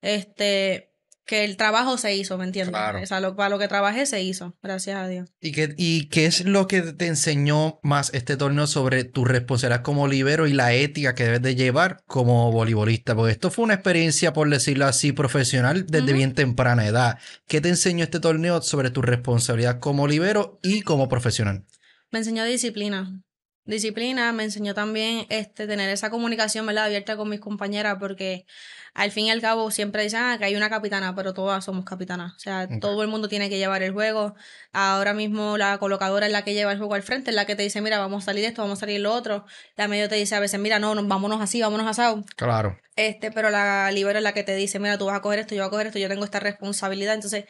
Este, que el trabajo se hizo, ¿me entiendes? lo, para lo que trabajé se hizo, gracias a Dios. ¿Y qué, ¿Y qué es lo que te enseñó más este torneo sobre tu responsabilidad como libero y la ética que debes de llevar como voleibolista? Porque esto fue una experiencia, por decirlo así, profesional desde bien temprana edad. ¿Qué te enseñó este torneo sobre tu responsabilidad como libero y como profesional? me enseñó disciplina. Disciplina, me enseñó también este, tener esa comunicación abierta con mis compañeras, porque al fin y al cabo siempre dicen ah, que hay una capitana, pero todas somos capitanas. O sea, todo el mundo tiene que llevar el juego. Ahora mismo la colocadora es la que lleva el juego al frente, es la que te dice, mira, vamos a salir esto, vamos a salir lo otro. La medio te dice a veces, mira, no, vámonos así, vámonos asado. Claro. Este, pero la libero es la que te dice, mira, tú vas a coger esto, yo voy a coger esto, yo tengo esta responsabilidad. Entonces,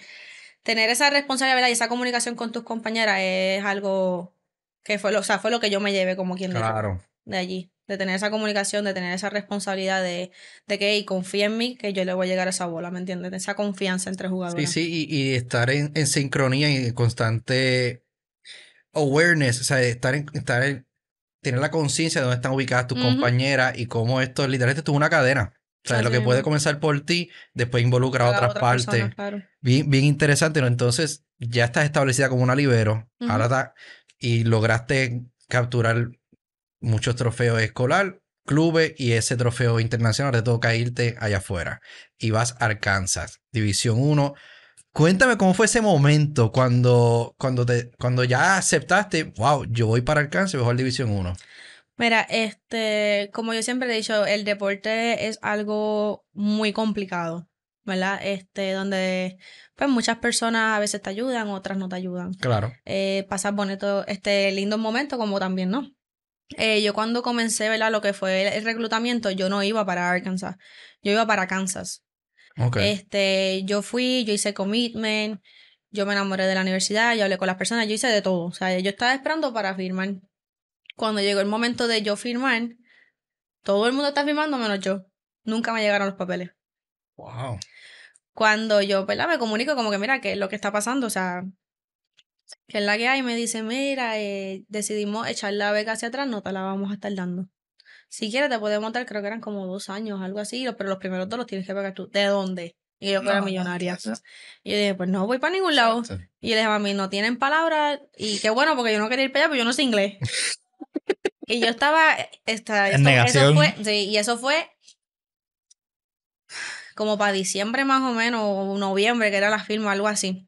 tener esa responsabilidad y esa comunicación con tus compañeras es algo que fue lo, o sea, fue lo que yo me llevé como quien claro. de, allí. De tener esa comunicación, de tener esa responsabilidad de, que hey, confía en mí, que yo le voy a llegar a esa bola, ¿me entiendes? Esa confianza entre jugadores. Sí, sí, y, estar en, sincronía y constante awareness, o sea, estar en, estar tener la conciencia de dónde están ubicadas tus compañeras y cómo esto literalmente tuvo una cadena. O sea, lo que puede comenzar por ti, después involucra a otras partes. bien, interesante, ¿no? Entonces, ya estás establecida como una libero. Ahora está, y lograste capturar muchos trofeos escolar, clubes y ese trofeo internacional. Te toca irte allá afuera y vas a Arkansas, División 1. Cuéntame cómo fue ese momento cuando, cuando, te, cuando ya aceptaste, wow, yo voy para Arkansas y voy a División 1. Mira, este, como yo siempre he dicho, el deporte es algo muy complicado. ¿verdad? Este, donde pues muchas personas a veces te ayudan, otras no te ayudan. Claro. Eh, pasas bonito, este lindo momento como también, ¿no? Eh, yo cuando comencé, ¿verdad? Lo que fue el reclutamiento, yo no iba para Arkansas, yo iba para Kansas. Okay. Este, yo fui, yo hice commitment, yo me enamoré de la universidad, yo hablé con las personas, yo hice de todo. O sea, yo estaba esperando para firmar. Cuando llegó el momento de yo firmar, todo el mundo está firmando menos yo. Nunca me llegaron los papeles. Wow cuando yo, ¿verdad? Me comunico como que, mira, que lo que está pasando, o sea, que es la que hay, me dice, mira, eh, decidimos echar la beca hacia atrás, no te la vamos a estar dando. Si quieres, te podemos dar, creo que eran como dos años, algo así, pero los primeros dos los tienes que pagar tú. ¿De dónde? Y yo que pues, era millonaria. y yo dije, pues no voy para ningún lado. Y le a mí no tienen palabras. Y qué bueno, porque yo no quería ir para allá, pero pues, yo no sé inglés. [laughs] y yo estaba. Eh, esta, fue, sí, y eso fue como para diciembre más o menos, o noviembre, que era la firma, algo así.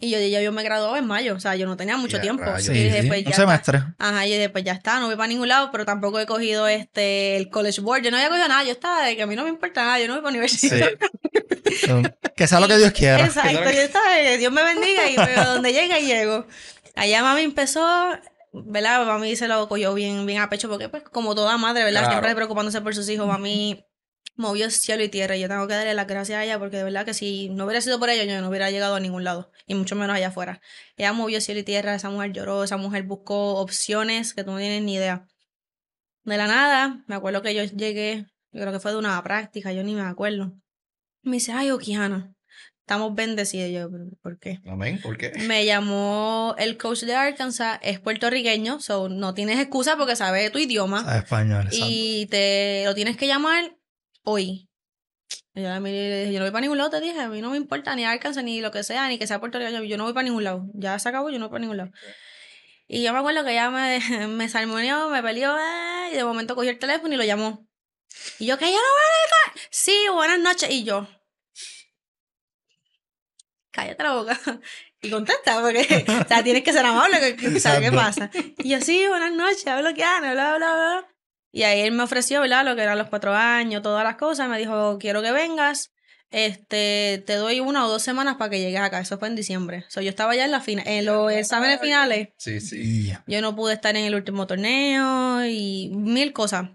Y yo, dije, yo me gradué en mayo, o sea, yo no tenía mucho tiempo. Sí, un semestre. Ajá, y después ya está, no voy para ningún lado, pero tampoco he cogido este el College Board. Yo no había cogido nada, yo estaba de que a mí no me importa nada, yo no voy para universidad. [laughs] que sea lo que Dios quiera. Exacto, yo estaba, Dios me bendiga y pero donde llega llego. Allá mami empezó, ¿verdad? Mami se lo cogió bien, bien a pecho, porque pues como toda madre, ¿verdad? Siempre preocupándose por sus hijos, mami movió cielo y tierra. Y yo tengo que darle las gracias a ella porque de verdad que si no hubiera sido por ella, yo no hubiera llegado a ningún lado, y mucho menos allá afuera. Ella movió cielo y tierra, esa mujer lloró, esa mujer buscó opciones que tú no tienes ni idea. De la nada, me acuerdo que yo llegué, yo creo que fue de una práctica, yo ni me acuerdo. Me dice, ay, okiana. estamos bendecidos. Yo, ¿por qué? Amén, ¿por qué? Me llamó el coach de Arkansas, es puertorriqueño, so no tienes excusa porque sabe tu idioma. español, Y te lo tienes que llamar hoy. yo, dije, no voy para ningún lado, te dije, a mí no me importa ni alcance ni lo que sea, ni que sea Puerto Rico, yo, no voy para ningún lado, ya se acabó, yo no voy para ningún lado. Y yo me acuerdo que ella me, [laughs] salmoneó, me peleó, eh, y de momento cogió el teléfono y lo llamó. Y yo, que yo no voy a Sí, buenas noches. Y yo, cállate la boca [laughs] y contesta, porque o sea, tienes que ser amable, que, que qué pasa. Y yo, sí, buenas noches, hablo que bla, bla, bla. Y ahí él me ofreció, ¿verdad? Lo que eran los cuatro años, todas las cosas. Me dijo, quiero que vengas. Este, te doy una o dos semanas para que llegues acá. Eso fue en diciembre. So, yo estaba ya en la fina, en los exámenes finales. Sí, sí. Yo no pude estar en el último torneo y mil cosas.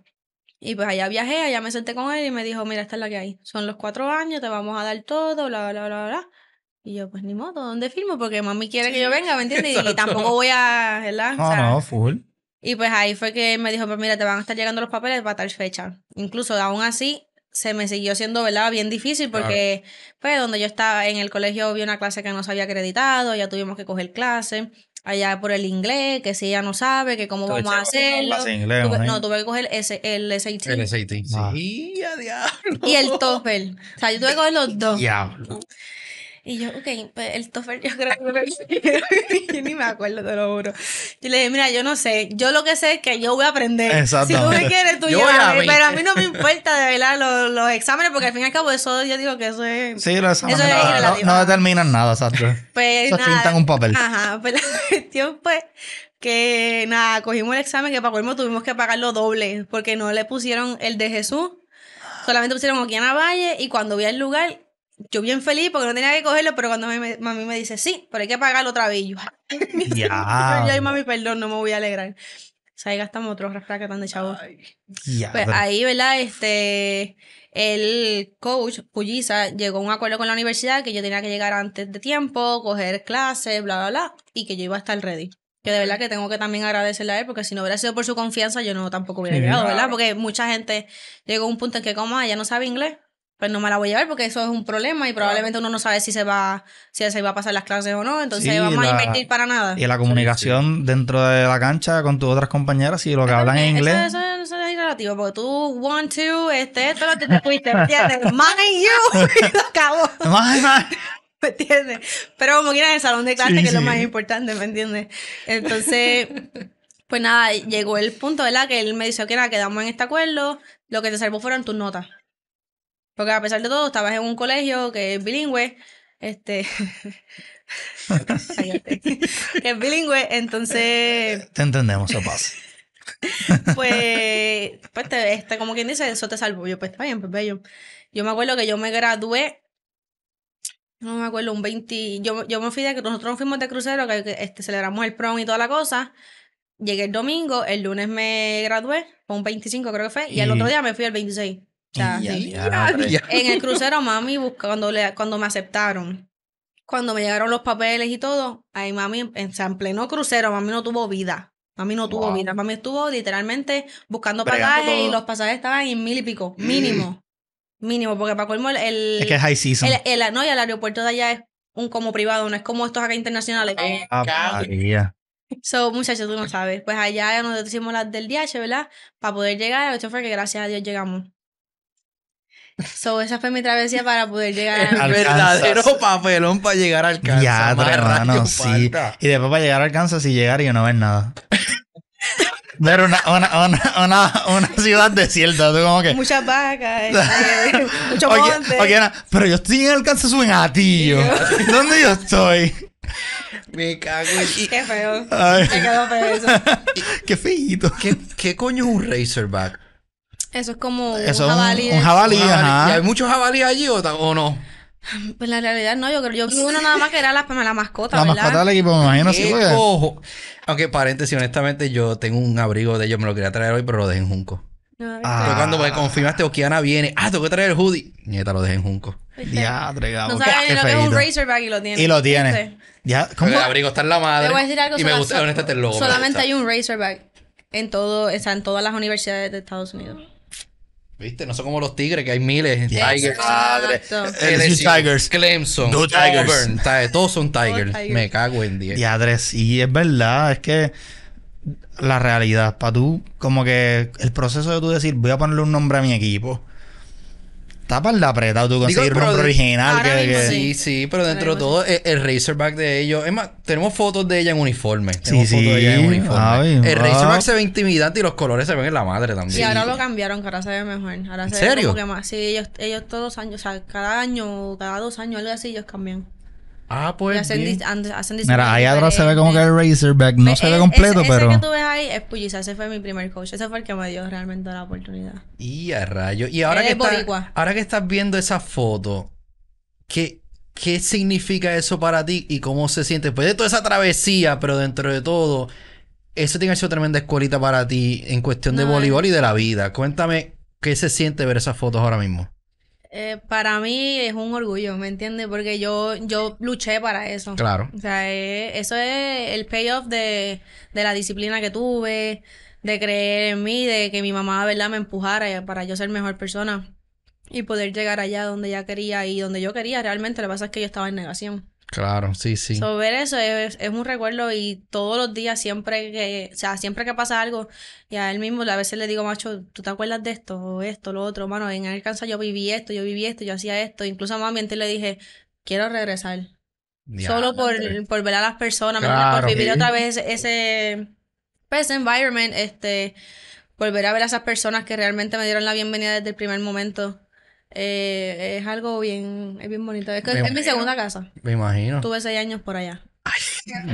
Y pues allá viajé, allá me senté con él y me dijo, mira, esta es la que hay. Son los cuatro años, te vamos a dar todo, bla, bla, bla, bla. Y yo, pues ni modo, ¿dónde firmo? Porque mami quiere que yo venga, ¿me entiendes? Y [laughs] tampoco voy a, ¿verdad? No, no, full. Y pues ahí fue que me dijo, pues mira, te van a estar llegando los papeles para tal fecha. Incluso aún así, se me siguió siendo, ¿verdad? Bien difícil porque, pues, donde yo estaba en el colegio vi una clase que no se había acreditado, ya tuvimos que coger clase. Allá por el inglés, que si ella no sabe, que cómo vamos a hacerlo. no, tuve que coger el SAT. El SAT. Ah. Sí, diablo. Y el TOEFL. O sea, yo tuve que coger los dos. Diablo. Y yo, ok, pues el Toffer yo creo que [laughs] yo ni me acuerdo, te lo juro. Yo le dije, mira, yo no sé, yo lo que sé es que yo voy a aprender. Si tú me quieres, tú llévame. Pero a mí no me importa de verdad los, exámenes, porque al fin y al cabo eso yo digo que eso es... Sí, los exámenes eso no, determinan nada, exacto. [laughs] Pues eso pintan un papel. Ajá, pues [laughs] la cuestión pues que nada, cogimos el examen que para colmo tuvimos que pagarlo doble porque no le pusieron el de Jesús, solamente pusieron aquí la Valle y cuando vi el lugar yo bien feliz porque no tenía que cogerlo, pero cuando mi mami me dice, sí, pero hay que pagarlo otra vez. Yo, yeah. [laughs] mami, perdón, no me voy a alegrar. O sea, ahí gastamos otros que tan de chavos. pues ahí, ¿verdad? Este, el coach, Pulliza, llegó a un acuerdo con la universidad que yo tenía que llegar antes de tiempo, coger clases, bla, bla, bla, y que yo iba a estar ready. Que de verdad que tengo que también agradecerle a él, porque si no hubiera sido por su confianza, yo no tampoco hubiera llegado, ¿verdad? Porque mucha gente llegó a un punto en que, como, ella ah, no sabe inglés, pues no me la voy a llevar porque eso es un problema y probablemente uno no sabe si se va si se va a pasar las clases o no, entonces vamos a invertir para nada. Y la comunicación dentro de la cancha con tus otras compañeras y lo que hablan en inglés. Eso, es relativo, porque tú one two este esto lo que te fuiste, ¿entiendes? [laughs] ¡Money, you, [laughs] y lo acabo. ¿me entiendes? Pero como quieras el salón de clase, que es lo más importante, ¿me entiendes? Entonces, pues nada, llegó el punto, ¿verdad? Que él me dice, que nada, quedamos en este acuerdo, lo que te salvó fueron tus notas. Porque a pesar de todo, estabas en un colegio que es bilingüe, este... [laughs] que es bilingüe, entonces... Eh, te entendemos, pasa. [laughs] pues, pues este, como quien dice, eso te salvo. Yo, pues está bien, pues bello. Yo me acuerdo que yo me gradué, no me acuerdo, un 20. Yo, me fui de que nosotros fuimos de crucero, que, este, celebramos el prom y toda la cosa. Llegué el domingo, el lunes me gradué, fue un 25 creo que fue, y, el otro día me fui al 26. [laughs] en el crucero, mami, cuando, le, cuando me aceptaron, cuando me llegaron los papeles y todo, ahí mami, en, San pleno crucero, mami no tuvo vida. Mami no tuvo vida. Mami estuvo literalmente buscando pasajes y los pasajes estaban en mil y pico, mínimo. Mm. Mínimo, porque para colmo el, Es que es high season. El, no, y aeropuerto de allá es un como privado, no es como estos acá internacionales. Ah, so, muchachos, tú no sabes. Pues allá nosotros hicimos las del DH, ¿verdad? Para poder llegar al chofer, que gracias a Dios llegamos. So, esa fue mi travesía para poder llegar al verdadero papelón para llegar al Kansas. Ya, hermano, sí. Y después para llegar al Kansas y llegar y no ver nada. Ver una, una, una, una, ciudad desierta, tú como que. Muchas vacas, [laughs] Muchos mucho pero yo estoy en el Kansas en Atillo. ¿Dónde yo estoy? Me cago en... Qué feo. Ay. feo [laughs] Qué feíto. ¿Qué, ¿Qué coño es un Razorback? Eso es como ¿eh? un jabalí. Ajá. ¿Y hay muchos jabalíes allí o, no? Pues la realidad no, yo creo, yo uno nada más que era la, la mascota. La mascota del equipo, me imagino sí, pues. Ojo. Aunque paréntesis, honestamente, yo tengo un abrigo de ellos, me lo quería traer hoy, pero lo dejé en Junco. Ay, ah. cuando me confirmaste Ana viene, ah, tengo que traer el hoodie. Nieta, lo dejé en Junco. Ya, entregado. No sabes, que es un Razorback y lo tiene. Y lo tiene. Ya, ¿cómo? el abrigo está en la madre. Te voy a decir algo. Y me gusta, honestamente, el logo. Solamente hay un Razorback en todo, o sea, en todas las universidades de Estados Unidos. ¿Viste? No son como los Tigres, que hay miles. Tigers. Eh, Madre. Tigers. Clemson. No Tigers. Auburn, todos son Tigers. Me cago en 10. Adres, y es verdad, es que la realidad, para tú, como que el proceso de tú decir, voy a ponerle un nombre a mi equipo Está para la apretado tú conseguir un original. Que, que... Sí, sí, pero dentro de todo, el, racerback de ellos. Es más, tenemos fotos de ella en uniforme. Tenemos sí, fotos sí. de ella en uniforme. el racerback se ve intimidante y los colores se ven en la madre también. Sí, ahora lo cambiaron, que ahora se ve mejor. Ahora se Ve como que más. Sí, ellos, ellos todos los años, o sea, cada año, cada dos años, algo así, ellos cambian. Ah, pues. Mira, ahí atrás se ve como que el Razorback no pues se ve e- completo, pero. Ese que tú ves ahí es Pulliza, ese fue mi primer coach. Ese fue el que me dio realmente la oportunidad. Y a rayo. Y ahora, que, ahora que estás viendo esa foto, ¿qué, ¿qué significa eso para ti y cómo se siente? Después de toda esa travesía, pero dentro de todo, eso tiene que ser tremenda escuelita para ti en cuestión de voleibol y de la vida. Cuéntame qué se siente ver esas fotos ahora mismo. Eh, para mí es un orgullo, ¿me entiendes? Porque yo, yo luché para eso. Claro. O sea, eh, eso es el payoff de, de la disciplina que tuve, de creer en mí, de que mi mamá, ¿verdad?, me empujara para yo ser mejor persona y poder llegar allá donde ya quería y donde yo quería realmente. Lo que pasa es que yo estaba en negación. Claro, sí, sí. ver eso es, un recuerdo y todos los días, siempre que, o sea, siempre que pasa algo, y a él mismo a veces le digo, macho, ¿tú te acuerdas de esto? O esto, lo otro, mano, en alcanza yo viví esto, yo viví esto, yo hacía esto. Incluso a mamá antes le dije, quiero regresar. Solo por, por, ver a las personas, por vivir otra vez ese, Ese pues, environment, este, volver a ver a esas personas que realmente me dieron la bienvenida desde el primer momento. Eh, es algo bien, es bien bonito. Es, es mi segunda casa. Me imagino. Tuve seis años por allá. Ay,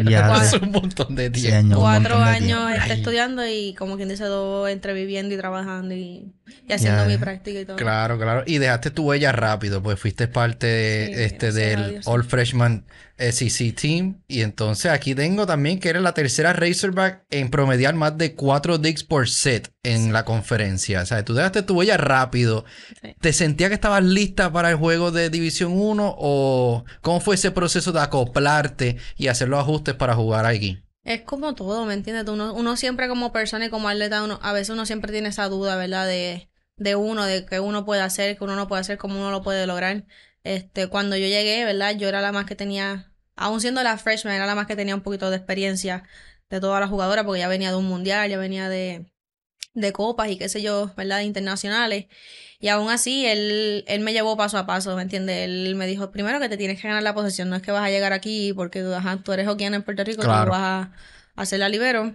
ya un montón de tiempo. cuatro años estudiando y como quien dice dos entre viviendo y trabajando y, haciendo mi práctica y todo. Claro, claro. Y dejaste tu huella rápido, pues fuiste parte este, del All Freshman SEC Team. Y entonces aquí tengo también que eres la tercera Razorback en promediar más de cuatro digs por set en la conferencia. O sea, tú dejaste tu huella rápido. ¿Te sentías que estabas lista para el juego de División 1 o cómo fue ese proceso de acoplarte y hacerlo ajustes para jugar aquí. Es como todo, ¿me entiendes? Uno, uno siempre como persona y como atleta, uno, a veces uno siempre tiene esa duda, ¿verdad? De, de uno, de que uno puede hacer, que uno no puede hacer, como uno lo puede lograr. Este, cuando yo llegué, ¿verdad? Yo era la más que tenía, aún siendo la freshman, era la más que tenía un poquito de experiencia de todas las jugadoras, porque ya venía de un mundial, ya venía de, de copas y qué sé yo, ¿verdad? Internacionales. Y aún así, él, él me llevó paso a paso, ¿me entiendes? Él me dijo, primero que te tienes que ganar la posición no es que vas a llegar aquí porque tú eres hockeyana en Puerto Rico, no vas a, a hacer la libero.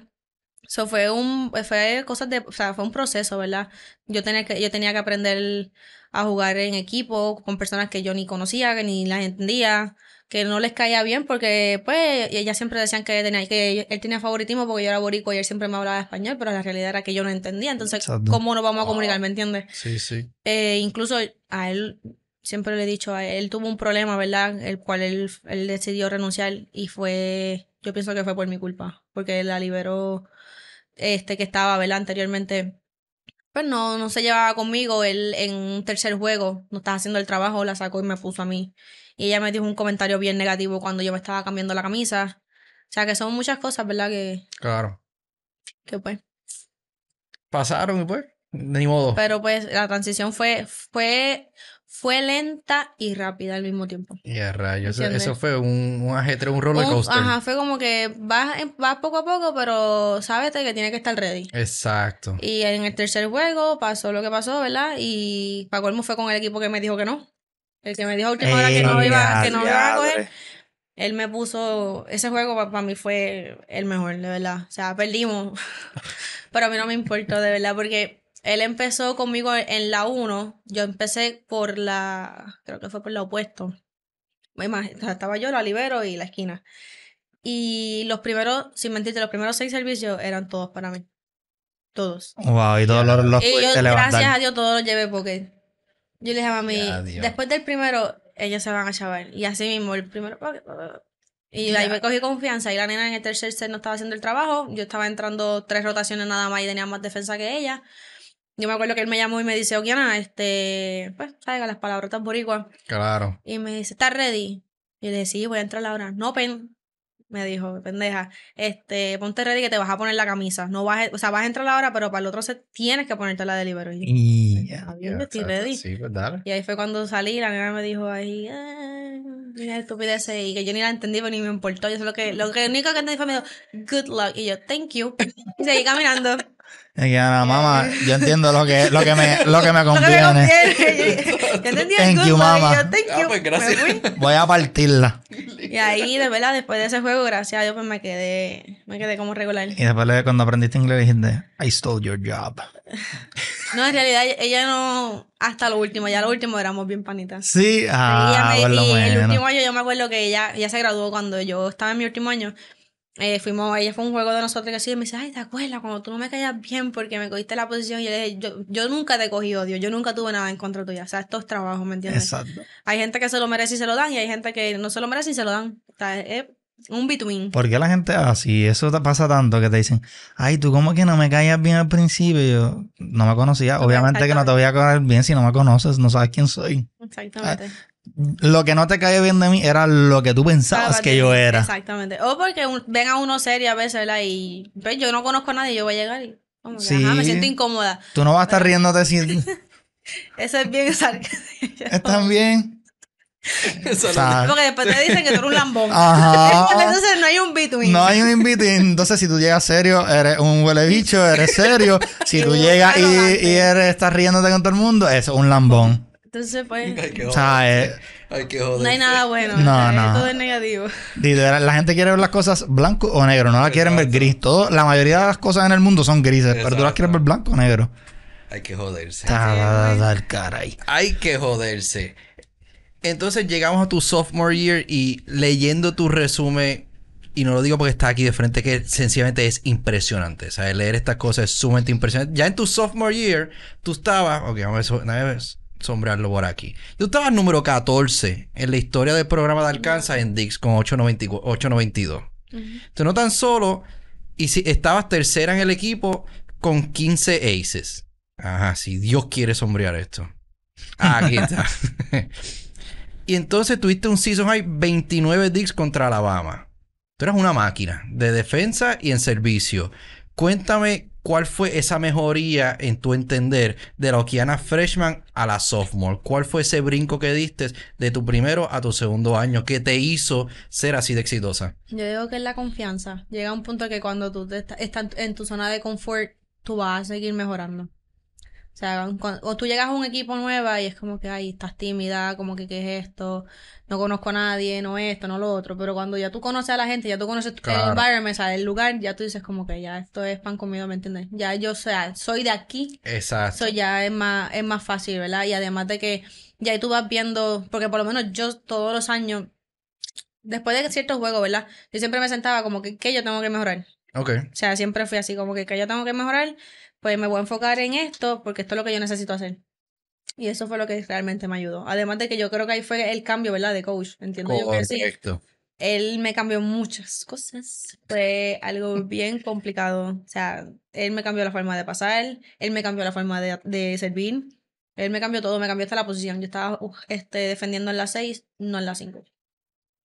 Eso fue un, fue cosas de, o sea, fue un proceso, ¿verdad? Yo tenía que, yo tenía que aprender a jugar en equipo con personas que yo ni conocía, que ni las entendía que no les caía bien porque, pues, ella siempre decían que, tenía, que él tenía favoritismo porque yo era borico y él siempre me hablaba español, pero la realidad era que yo no entendía. Entonces, ¿cómo nos vamos a comunicar? ¿Me ah, entiendes? Sí, sí. Eh, incluso a él, siempre le he dicho, a él, tuvo un problema, ¿verdad? El cual él, decidió renunciar y fue, yo pienso que fue por mi culpa, porque él la liberó, este, que estaba, ¿verdad? Anteriormente pues no, no se llevaba conmigo. Él en un tercer juego no estaba haciendo el trabajo, la sacó y me puso a mí y ella me dijo un comentario bien negativo cuando yo me estaba cambiando la camisa. O sea, que son muchas cosas, ¿verdad? Que, claro. Que pues. Pasaron y pues, ni modo. Pero pues la transición fue, fue, fue lenta y rápida al mismo tiempo. Y a rayos, eso, fue un, un un roller coaster. ajá, fue como que vas, poco a poco, pero sabes que tiene que estar ready. Exacto. Y en el tercer juego pasó lo que pasó, ¿verdad? Y Paco Elmo fue con el equipo que me dijo que no. El que me dijo última hora que eh, no iba, iba a coger, eh. él me puso. Ese juego para, mí fue el mejor, de verdad. O sea, perdimos. [laughs] Pero a mí no me importó, de verdad, porque él empezó conmigo en la 1. Yo empecé por la. Creo que fue por la opuesto. Estaba yo, la libero y la esquina. Y los primeros, sin mentirte, los primeros seis servicios eran todos para mí. Todos. Wow, y todos los, y yo, Gracias a Dios todos los llevé porque yo le dije a mami, después del primero, ellos se van a chaval. Y así mismo, el primero. Y ahí me cogí confianza. Y la nena en el tercer set no estaba haciendo el trabajo. Yo estaba entrando tres rotaciones nada más y tenía más defensa que ella. Yo me acuerdo que él me llamó y me dice, Okiana, este, pues, salga las palabras palabrotas boricuas. Claro. Y me dice, ¿estás ready? Y yo le dije, sí, voy a entrar ahora. No, pen me dijo, pendeja, este, ponte ready que te vas a poner la camisa. No vas, o sea, vas a entrar hora, pero para el otro se tienes que ponerte la delivery. Y, pues, Sí, pues Y ahí fue cuando salí, la nena me dijo ahí, ah, mira estupidez y que yo ni la entendí, pero pues, ni me importó. Yo que, lo que único que entendí fue me dijo, good luck. Y yo, thank you. Y seguí caminando mamá, eh. yo entiendo lo que, lo que, me, lo que me [laughs] conviene. yo thank you, mamá. Ah, pues, gracias. Voy a partirla. Y ahí, de verdad, después de ese juego, gracias a Dios, pues me quedé, me quedé como regular. Y después cuando aprendiste inglés dijiste, I stole your job. No, en realidad ella no, hasta lo último, ya lo último éramos bien panitas. Sí, ah, y, el último año yo me acuerdo que ella, ella se graduó cuando yo estaba en mi último año. Eh, fuimos, ella fue un juego de nosotros que así, y me dice, ay, ¿te acuerdas cuando tú no me caías bien porque me cogiste la posición? Y yo le dije, yo, nunca te cogí odio, yo nunca tuve nada en contra tuya, o sea, esto es trabajo, ¿me entiendes? Exacto. Hay gente que se lo merece y se lo dan, y hay gente que no se lo merece y se lo dan. O sea, es un between. ¿Por qué la gente así? eso te pasa tanto que te dicen, ay, ¿tú cómo que no me caías bien al principio? no me conocía, obviamente que no te voy a caer bien si no me conoces, no sabes quién soy. Exactamente. Ah, lo que no te cae bien de mí era lo que tú pensabas que yo era. Exactamente. O porque ven a uno serio a veces, ¿verdad? Y pues, yo no conozco a nadie, yo voy a llegar y ajá, me siento incómoda. Tú no vas a estar riéndote sin... [laughs] Eso es bien sarcástico. Están bien. Eso Porque después te dicen que tú eres un lambón. [laughs] Ajá. Entonces no hay un between. No hay un in between. Entonces, si tú llegas serio, eres un huele bicho, eres serio. Si tú [laughs] llegas y, eres, estás riéndote con todo el mundo, es un lambón. Entonces, pues. Hay que hay eh, que joder. No hay nada bueno. No, no. Todo es negativo. la gente quiere ver las cosas blanco o negro, no la quieren ver gris. Todo, la mayoría de las cosas en el mundo son grises, pero tú las quieres ver blanco o negro. Hay que joderse. Da, caray. Hay que joderse. Entonces llegamos a tu sophomore year y leyendo tu resumen, y no lo digo porque está aquí de frente, que sencillamente es impresionante. ¿Sabes? Leer estas cosas es sumamente impresionante. Ya en tu sophomore year, tú estabas. Ok, vamos a ver sombrearlo por aquí. Yo estaba número 14 en la historia del programa de alcanza en Dix con 892. Tú no tan solo y si estabas tercera en el equipo con 15 aces. Ajá, si Dios quiere sombrear esto. Ah, aquí [laughs] está. y entonces tuviste un season high 29 Dix contra Alabama. Tú eras una máquina de defensa y en servicio. Cuéntame ¿Cuál fue esa mejoría en tu entender de la Okiana Freshman a la Sophomore? ¿Cuál fue ese brinco que diste de tu primero a tu segundo año que te hizo ser así de exitosa? Yo digo que es la confianza. Llega un punto que cuando tú estás en tu zona de confort, tú vas a seguir mejorando. O sea, o tú llegas a un equipo nueva y es como que, ay, estás tímida, como que, ¿qué es esto? No conozco a nadie, no esto, no lo otro. Pero cuando ya tú conoces a la gente, ya tú conoces el environment, o sea, el lugar, ya tú dices como que ya esto es pan comido, ¿me entiendes? Ya yo, o sea, soy de aquí. Exacto. ya es más, es más fácil, ¿verdad? Y además de que ya tú vas viendo, porque por lo menos yo todos los años, después de ciertos juegos, ¿verdad? Yo siempre me sentaba como que, ¿qué yo tengo que mejorar? Ok. O sea, siempre fui así como que, ¿qué yo tengo que mejorar? pues me voy a enfocar en esto porque esto es lo que yo necesito hacer. Y eso fue lo que realmente me ayudó. Además de que yo creo que ahí fue el cambio, ¿verdad? De coach, entiendo Correcto. que sí. Él me cambió muchas cosas. Fue algo bien complicado. O sea, él me cambió la forma de pasar, él me cambió la forma de, servir, él me cambió todo, me cambió hasta la posición. Yo estaba este, defendiendo en la 6, no en la 5. o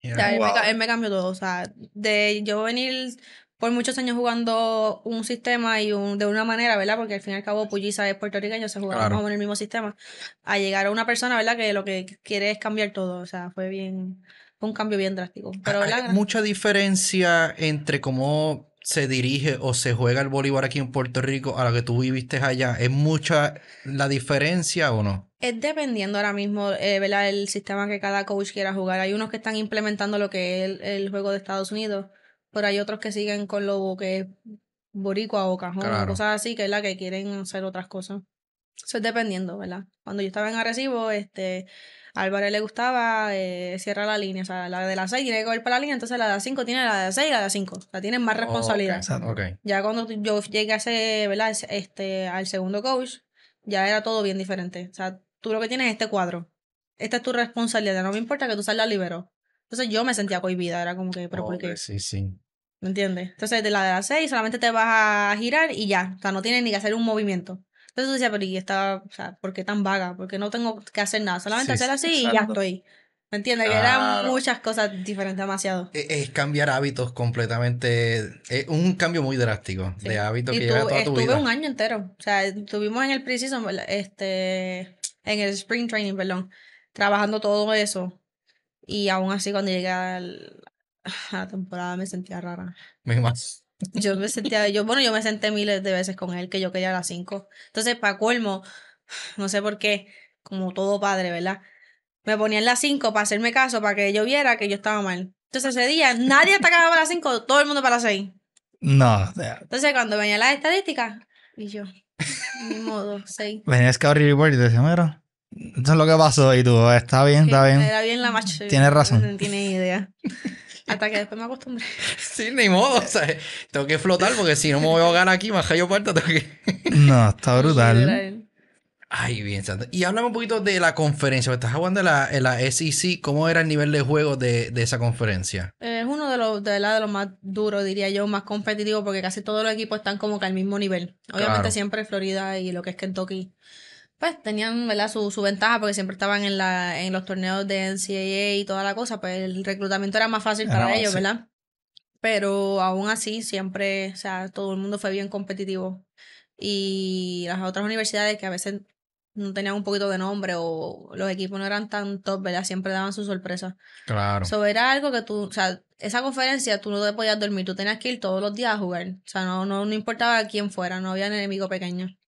sea, me, él, me, cambió todo. O sea, de yo venir por muchos años jugando un sistema y de una manera, ¿verdad? Porque al fin y al cabo Pulliza es puertorriqueño, se jugaba en el mismo sistema. A llegar a una persona, ¿verdad? Que lo que quiere es cambiar todo. O sea, fue bien, fue un cambio bien drástico. Ah, Pero, Hay mucha diferencia entre cómo se dirige o se juega el Bolívar aquí en Puerto Rico a lo que tú viviste allá. ¿Es mucha la diferencia o no? Es dependiendo ahora mismo, eh, ¿verdad? El sistema que cada coach quiera jugar. Hay unos que están implementando lo que es el juego de Estados Unidos pero hay otros que siguen con lo que es boricua o cajón, cosas así, que es la que quieren hacer otras cosas. Eso es dependiendo, ¿verdad? Cuando yo estaba en Arecibo, este, Álvarez le gustaba eh, cierra la línea, o sea, la de la 6 tiene que correr para la línea, entonces la de la 5 tiene la de la 6 y la de la 5, o sea, tienen más responsabilidad. Ya cuando yo llegué a ¿verdad? Este, al segundo coach, ya era todo bien diferente. O sea, tú lo que tienes es este cuadro. Esta es tu responsabilidad, no me importa que tú salgas libero. Entonces yo me sentía cohibida, era como que, pero Sí, sí. ¿Me entiendes? Entonces de la de las seis solamente te vas a girar y ya, o sea, no tienes ni que hacer un movimiento. Entonces tú decía, pero ¿y está, o sea, por qué tan vaga? Porque no tengo que hacer nada, solamente hacer así y ya estoy. ¿Me entiendes? Que eran muchas cosas diferentes, demasiado. E, es, cambiar hábitos completamente. Es un cambio muy drástico de hábitos que lleva toda tu vida. Estuve un año entero. O sea, estuvimos en el preciso este, en el spring training, perdón, trabajando todo eso. Y aún así, cuando llegué a la temporada, me sentía rara. Me más. Yo me [laughs] sentía, yo, bueno, yo me senté miles de veces con él que yo quería a las 5. Entonces, para colmo, no sé por qué, como todo padre, ¿verdad? Me ponía en las 5 para hacerme caso, para que yo viera que yo estaba mal. Entonces, ese día, nadie atacaba para las 5, todo el mundo para las 6. No. Entonces, cuando venía las estadísticas, y yo, ni modo, 6. Venías Cabri Report y te decía, eso es lo que pasó. Y tú, está bien, está bien. Era bien la macho. Tienes razón. No tienes idea. Hasta que después me acostumbré. [laughs] Sí, ni modo. O sea, tengo que flotar porque si no me voy a ganar aquí, más yo parto, tengo que. [laughs] No, está brutal. Ay, bien, Santa. Y háblame un poquito de la conferencia. Estás jugando en la, SEC. ¿Cómo era el nivel de juego de, esa conferencia? Es uno de los, de, los más duros, diría yo, más competitivo, porque casi todos los equipos están como que al mismo nivel. Obviamente siempre Florida y lo que es Kentucky pues tenían ¿verdad? Su, su ventaja porque siempre estaban en, la, en los torneos de NCAA y toda la cosa, pues el reclutamiento era más fácil para ellos, ¿verdad? Pero aún así, siempre, o sea, todo el mundo fue bien competitivo. Y las otras universidades que a veces no tenían un poquito de nombre o los equipos no eran tan top, ¿verdad? Siempre daban su sorpresa. Claro. Eso era algo que tú, o sea, esa conferencia tú no te podías dormir, tú tenías que ir todos los días a jugar. O sea, no, no, no importaba quién fuera, no había enemigo pequeño.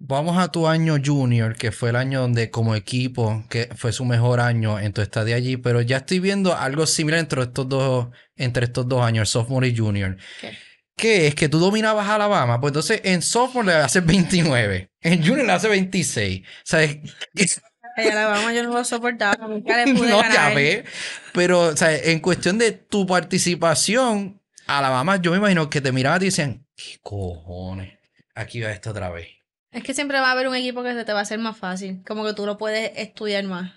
Vamos a tu año junior, que fue el año donde como equipo, que fue su mejor año en tu estadía allí, pero ya estoy viendo algo similar entre estos dos, entre estos dos años, sophomore y junior. ¿Qué? que es que tú dominabas Alabama, pues entonces en sophomore le haces 29, en junior le haces 26. ¿Sabes? En Alabama yo no lo soportaba, nunca le pude [laughs] no, ya Pero, En cuestión de tu participación, Alabama, yo me imagino que te miraban y decían, ¿qué cojones? Aquí va esto otra vez. Es que siempre va a haber un equipo que se te va a hacer más fácil, como que tú lo puedes estudiar más.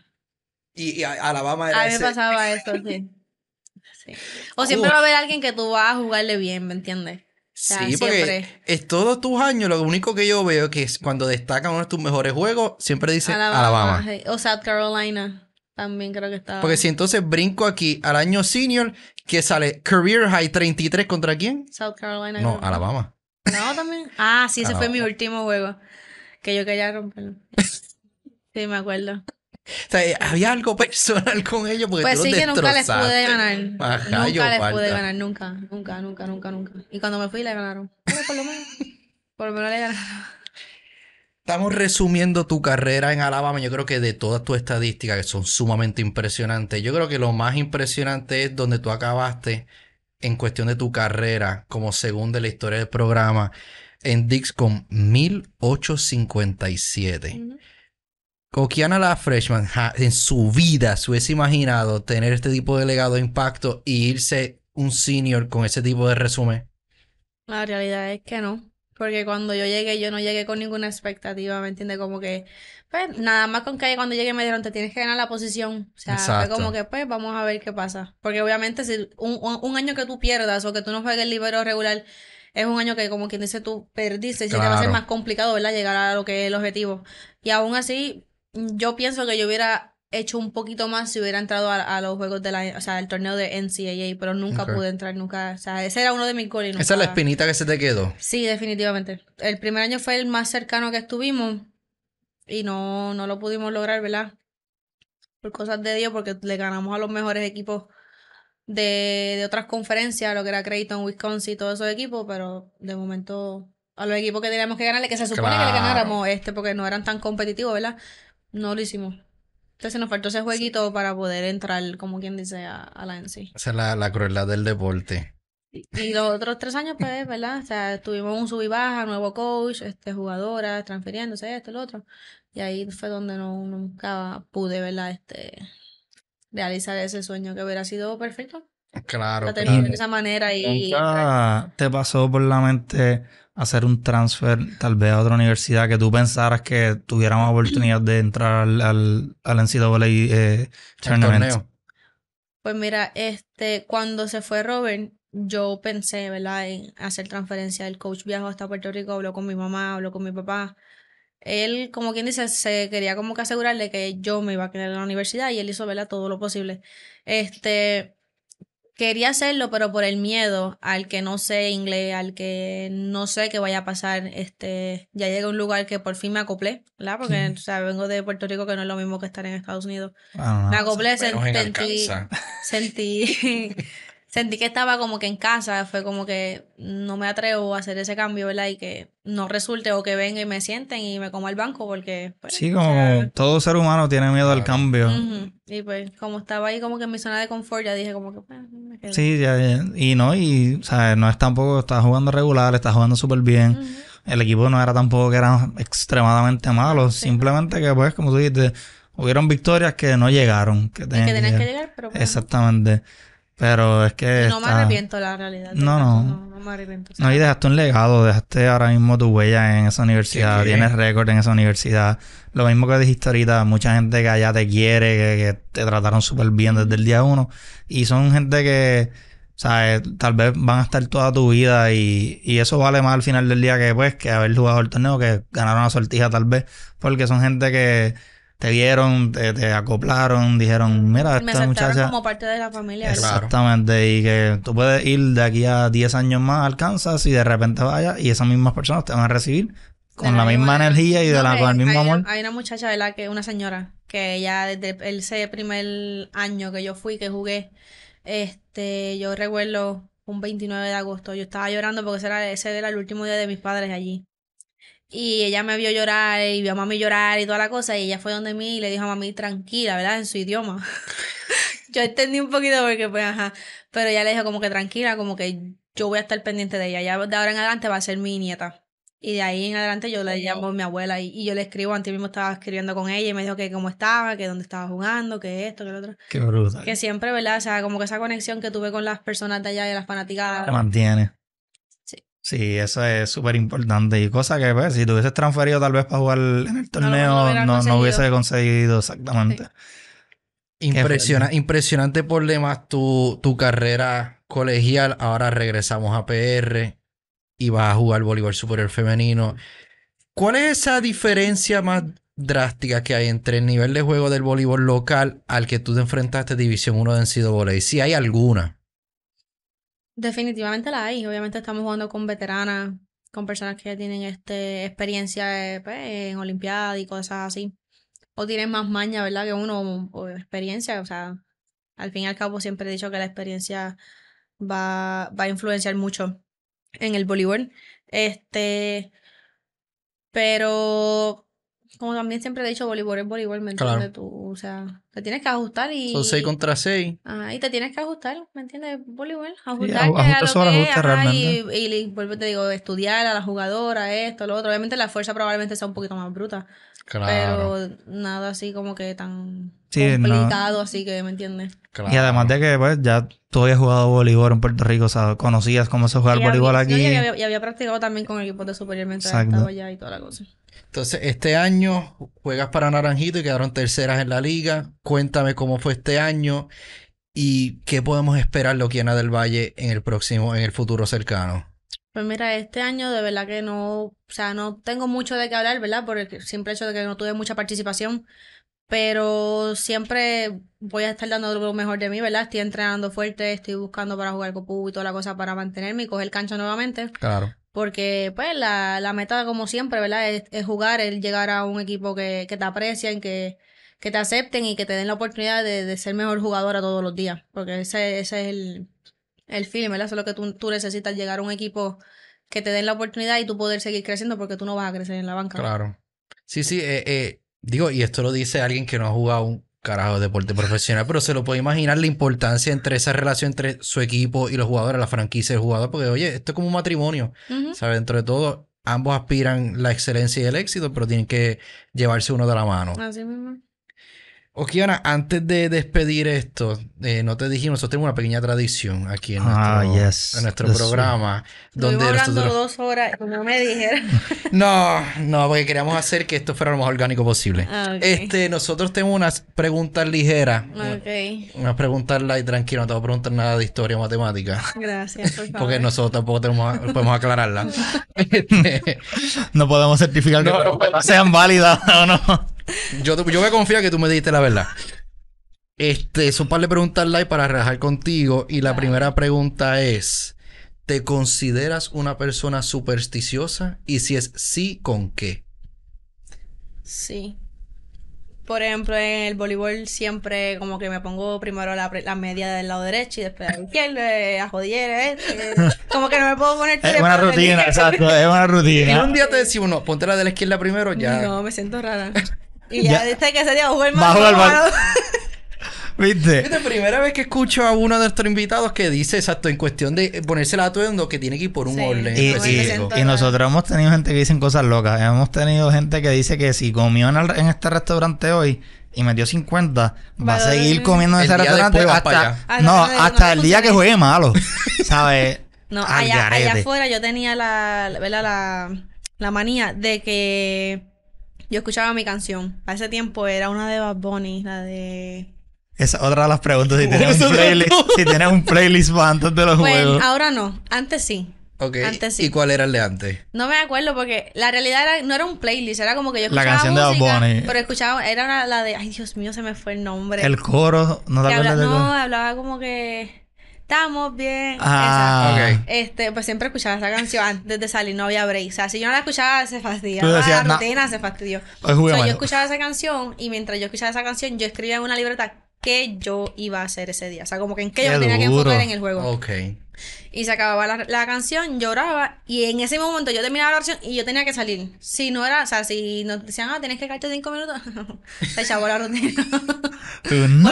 Y, Alabama era A mí me pasaba eso, sí. [laughs] O siempre va a haber alguien que tú vas a jugarle bien, ¿me entiendes? sí, porque es todos tus años, lo único que yo veo es que cuando destacan uno de tus mejores juegos, siempre dice Alabama. O South Carolina, también creo que estaba. Porque si entonces brinco aquí al año senior, que sale Career High 33 contra quién? South Carolina. No, Alabama también. Ah, sí, ese fue ah, mi último juego. Que yo quería romperlo. [laughs] Sí, me acuerdo. Eh, había algo personal con ellos porque pues sí que nunca les pude ganar nunca les pude ganar nunca nunca nunca nunca nunca y cuando me fui le ganaron por lo menos por lo menos le ganaron Estamos resumiendo tu carrera en Alabama. Yo creo que de todas tus estadísticas, que son sumamente impresionantes, yo creo que lo más impresionante es donde tú acabaste en cuestión de tu carrera como según de la historia del programa en con... 1857. Uh Coquiana la Freshman en su vida se hubiese imaginado tener este tipo de legado de impacto y irse un senior con ese tipo de resumen. La realidad es que no. Porque cuando yo llegué, yo no llegué con ninguna expectativa, ¿me entiendes? Como que, pues, nada más con que cuando llegué me dijeron, te tienes que ganar la posición. O sea, como que, pues, vamos a ver qué pasa. Porque obviamente, si un, año que tú pierdas o que tú no juegues el libero regular, es un año que, como quien dice, tú perdiste. Claro. Y te va a ser más complicado, ¿verdad? Llegar a lo que es el objetivo. Y aún así, yo pienso que yo hubiera hecho un poquito más si hubiera entrado a, los juegos de la, o sea, el torneo de NCAA, pero nunca pude entrar, nunca, o sea, ese era uno de mis goles. Esa es la espinita que se te quedó. Sí, definitivamente. El primer año fue el más cercano que estuvimos y no, no lo pudimos lograr, ¿verdad? Por cosas de Dios, porque le ganamos a los mejores equipos de, de otras conferencias, lo que era Creighton, Wisconsin, todos esos equipos, pero de momento a los equipos que teníamos que ganarle, que se supone que le ganáramos, este, porque no eran tan competitivos, ¿verdad? No lo hicimos. Entonces nos faltó ese jueguito para poder entrar, como quien dice, a, la NC. Esa es la, la crueldad del deporte. Y, los otros tres años, pues, [laughs] ¿verdad? O sea, tuvimos un sub y baja, nuevo coach, este, jugadoras, transfiriéndose, esto, lo otro. Y ahí fue donde no, nunca pude, ¿verdad? Este, realizar ese sueño que hubiera sido perfecto. Claro. La de esa manera y... ¿Nunca pues te pasó por la mente hacer un transfer tal vez a otra universidad que tú pensaras que tuviera oportunidad de entrar al, al, NCAA eh, tournament? Pues mira, este, cuando se fue Robert, yo pensé, ¿verdad?, en hacer transferencia. El coach viajó hasta Puerto Rico, habló con mi mamá, habló con mi papá. Él, como quien dice, se quería como que asegurarle que yo me iba a quedar en la universidad y él hizo, ¿verdad?, todo lo posible. Este, quería hacerlo, pero por el miedo al que no sé inglés, al que no sé qué vaya a pasar, este, ya llegué a un lugar que por fin me acoplé, ¿verdad? Porque o sea, vengo de Puerto Rico, que no es lo mismo que estar en Estados Unidos. Ah, me acoplé, sentí, sentí, [laughs] [laughs] sentí que estaba como que en casa, fue como que no me atrevo a hacer ese cambio, ¿verdad? Y que no resulte o que venga y me sienten y me coma el banco porque... Pues, sí, como todo ser humano tiene miedo al cambio. Y pues como estaba ahí como que en mi zona de confort, ya dije como que... Pues, sí, ya, y no, y sea, no es tampoco, está jugando regular, está jugando súper bien. El equipo no era tampoco que eran extremadamente malos, simplemente que pues como tú dijiste, hubieron victorias que no llegaron. Que, tenían que, llegar, pero... Exactamente. Pero es que. no me arrepiento, la realidad. No, no. no, me arrepiento. No, y dejaste un legado, dejaste ahora mismo tu huella en esa universidad, tienes récord en esa universidad. Lo mismo que dijiste ahorita, mucha gente que allá te quiere, que, te trataron súper bien desde el día uno. Y son gente que, ¿sabes? Eh, tal vez van a estar toda tu vida y, y eso vale más al final del día que, pues, que haber jugado el torneo, que ganaron la sortija tal vez, porque son gente que te vieron, te, acoplaron, dijeron, mira, esta Me muchacha. como parte de la familia. Exactamente, y que tú puedes ir de aquí a 10 años más al Kansas y de repente vayas y esas mismas personas te van a recibir con la, misma energía y de la, eh, con el mismo amor. Hay una muchacha, la Que una señora, que ya desde ese primer año que yo fui, que jugué, este, yo recuerdo un 29 de agosto, yo estaba llorando porque era, ese era el último día de mis padres allí. Y ella me vio llorar y vio a mami llorar y toda la cosa. Y ella fue donde mí y le dijo a mami tranquila, ¿verdad? En su idioma. [laughs] yo entendí un poquito porque, pues, ajá. Pero ella le dijo como que tranquila, como que yo voy a estar pendiente de ella. Ya de ahora en adelante va a ser mi nieta. Y de ahí en adelante yo le llamo a mi abuela y, yo le escribo. Antes mismo estaba escribiendo con ella y me dijo que cómo estaba, que dónde estaba jugando, que esto, que lo otro. Qué Que siempre, ¿verdad? O sea, como que esa conexión que tuve con las personas de allá y las fanaticadas. La mantiene. Sí, eso es súper importante. Y cosa que, pues, si te hubieses transferido tal vez para jugar en el torneo, no, no, hubiese conseguido exactamente. Impresiona, impresionante por demás tu, tu carrera colegial. Ahora regresamos a PR y vas a jugar voleibol superior femenino. ¿Cuál es esa diferencia más drástica que hay entre el nivel de juego del voleibol local al que tú te enfrentaste División 1 de voley Si hay alguna. Definitivamente la hay. Obviamente estamos jugando con veteranas, con personas que ya tienen este, experiencia eh, pues, en Olimpiadas y cosas así. O tienen más maña, ¿verdad? Que uno, o experiencia. O sea, al fin y al cabo siempre he dicho que la experiencia va, va a influenciar mucho en el voleibol. Este, pero como también siempre he dicho, voleibol es voleibol, ¿me entiendes? Tú, o sea, te tienes que ajustar y... Son 6 contra 6. Ah, y te tienes que ajustar, ¿me entiendes? Voleibol, ajustar Y a, lo y, y, te digo, estudiar a la jugadora, esto, lo otro. Obviamente la fuerza probablemente sea un poquito más bruta. Claro. Pero nada así como que tan sí, complicado, así que, ¿me entiendes? Claro. Y además de que, pues, ya tú habías jugado voleibol en Puerto Rico, o sea, conocías cómo se juega el voleibol aquí. y, había, practicado también con el equipo de superior mientras estaba allá y toda la cosa. Entonces, este año juegas para Naranjito y quedaron terceras en la liga. Cuéntame cómo fue este año y qué podemos esperar lo Loquiana del Valle en el próximo, en el futuro cercano. Pues mira, este año de verdad que no, o sea, no tengo mucho de qué hablar, ¿verdad? Por el simple hecho de que no tuve mucha participación, pero siempre voy a estar dando lo mejor de mí, ¿verdad? Estoy entrenando fuerte, estoy buscando para jugar con y toda la cosa para mantenerme y coger cancha nuevamente. Claro porque pues la, la meta como siempre, ¿verdad? Es, jugar, es llegar a un equipo que, que te aprecien, que, que te acepten y que te den la oportunidad de, ser mejor jugadora todos los días, porque ese, ese es el, el film, ¿verdad? Eso es lo que tú, tú, necesitas, llegar a un equipo que te den la oportunidad y tú poder seguir creciendo porque tú no vas a crecer en la banca. Claro. Sí, sí, eh, eh, digo, y esto lo dice alguien que no ha jugado un, carajo deporte profesional, pero se lo puede imaginar la importancia entre esa relación entre su equipo y los jugadores, la franquicia y el jugador, porque oye, esto es como un matrimonio, ¿sabes? Dentro de todo, ambos aspiran la excelencia y el éxito, pero tienen que llevarse uno de la mano. Así mismo. Okiana, antes de despedir esto, eh, no te dijimos, nosotros tenemos una pequeña tradición aquí en ah, nuestro, programa. Estuvimos donde nosotros... dos horas no me dijeron. [laughs] no, no, porque queríamos hacer que esto fuera lo más orgánico posible. Ah, este, nosotros tenemos unas preguntas ligeras. Okay. Unas preguntas light, tranquilo, no te voy a preguntar nada de historia o matemática. Gracias, por [laughs] favor. porque nosotros tampoco podemos aclararla. [laughs] Este, no podemos certificar que sean válidas o no yo, yo me que tú me dijiste la verdad. Este, son par de preguntas live para relajar contigo. Y la primera pregunta es: ¿Te consideras una persona supersticiosa? Y si es sí, ¿con qué? Sí. Por ejemplo, en el voleibol siempre como que me pongo primero la, media del lado derecho y después la izquierda, eh, a joder, eh, ¿eh? como que no me puedo poner... [laughs] Es una rutina, exacto, es una rutina. Y un día te decimos, no, ponte la de la izquierda primero ya. No, me siento rara. Y ya, dice que se dio bajo el [laughs] ¿Viste? Es la primera vez que escucho a uno de nuestros invitados que dice, exacto, en cuestión de ponerse el atuendo que tiene que ir por un Y, nosotros hemos tenido gente que dicen cosas locas. Hemos tenido gente que dice que si comió en, este restaurante hoy y metió 50, va a seguir comiendo en ese restaurante ah, hasta, no, hasta el día que juegue malo. [laughs] ¿Sabes? No, allá, afuera yo tenía la, la manía de que yo escuchaba mi canción. Para ese tiempo era una de Bad Bunny, la de... Esa otra de las preguntas, si tienes [laughs] un playlist, si tienes un playlist para antes de los pues, juegos. ahora no, antes sí. Antes sí. ¿Y cuál era el de antes? No me acuerdo porque la realidad era, no era un playlist, era como que yo escuchaba. La canción de Bad Bunny. Pero escuchaba, era la de. Ay, Dios mío, se me fue el nombre. El coro, ¿no te No, hablaba como que. Estamos bien. Ah, ok. Este, pues siempre escuchaba esa canción antes de salir, no había break. O sea, si yo no la escuchaba, se fastidiaba. la rutina se fastidió. o sea, yo escuchaba esa canción y mientras yo escuchaba esa canción, yo escribía en una libreta qué yo iba a hacer ese día. O sea, como que en qué, yo tenía que enfocar en el juego. Ok y se acababa la, canción, lloraba y en ese momento yo terminaba la oración y yo tenía que salir. Si no era, o sea, si nos decían, ah, tienes que caerte cinco minutos, [laughs] se echaba la rutina. [laughs] Pero no,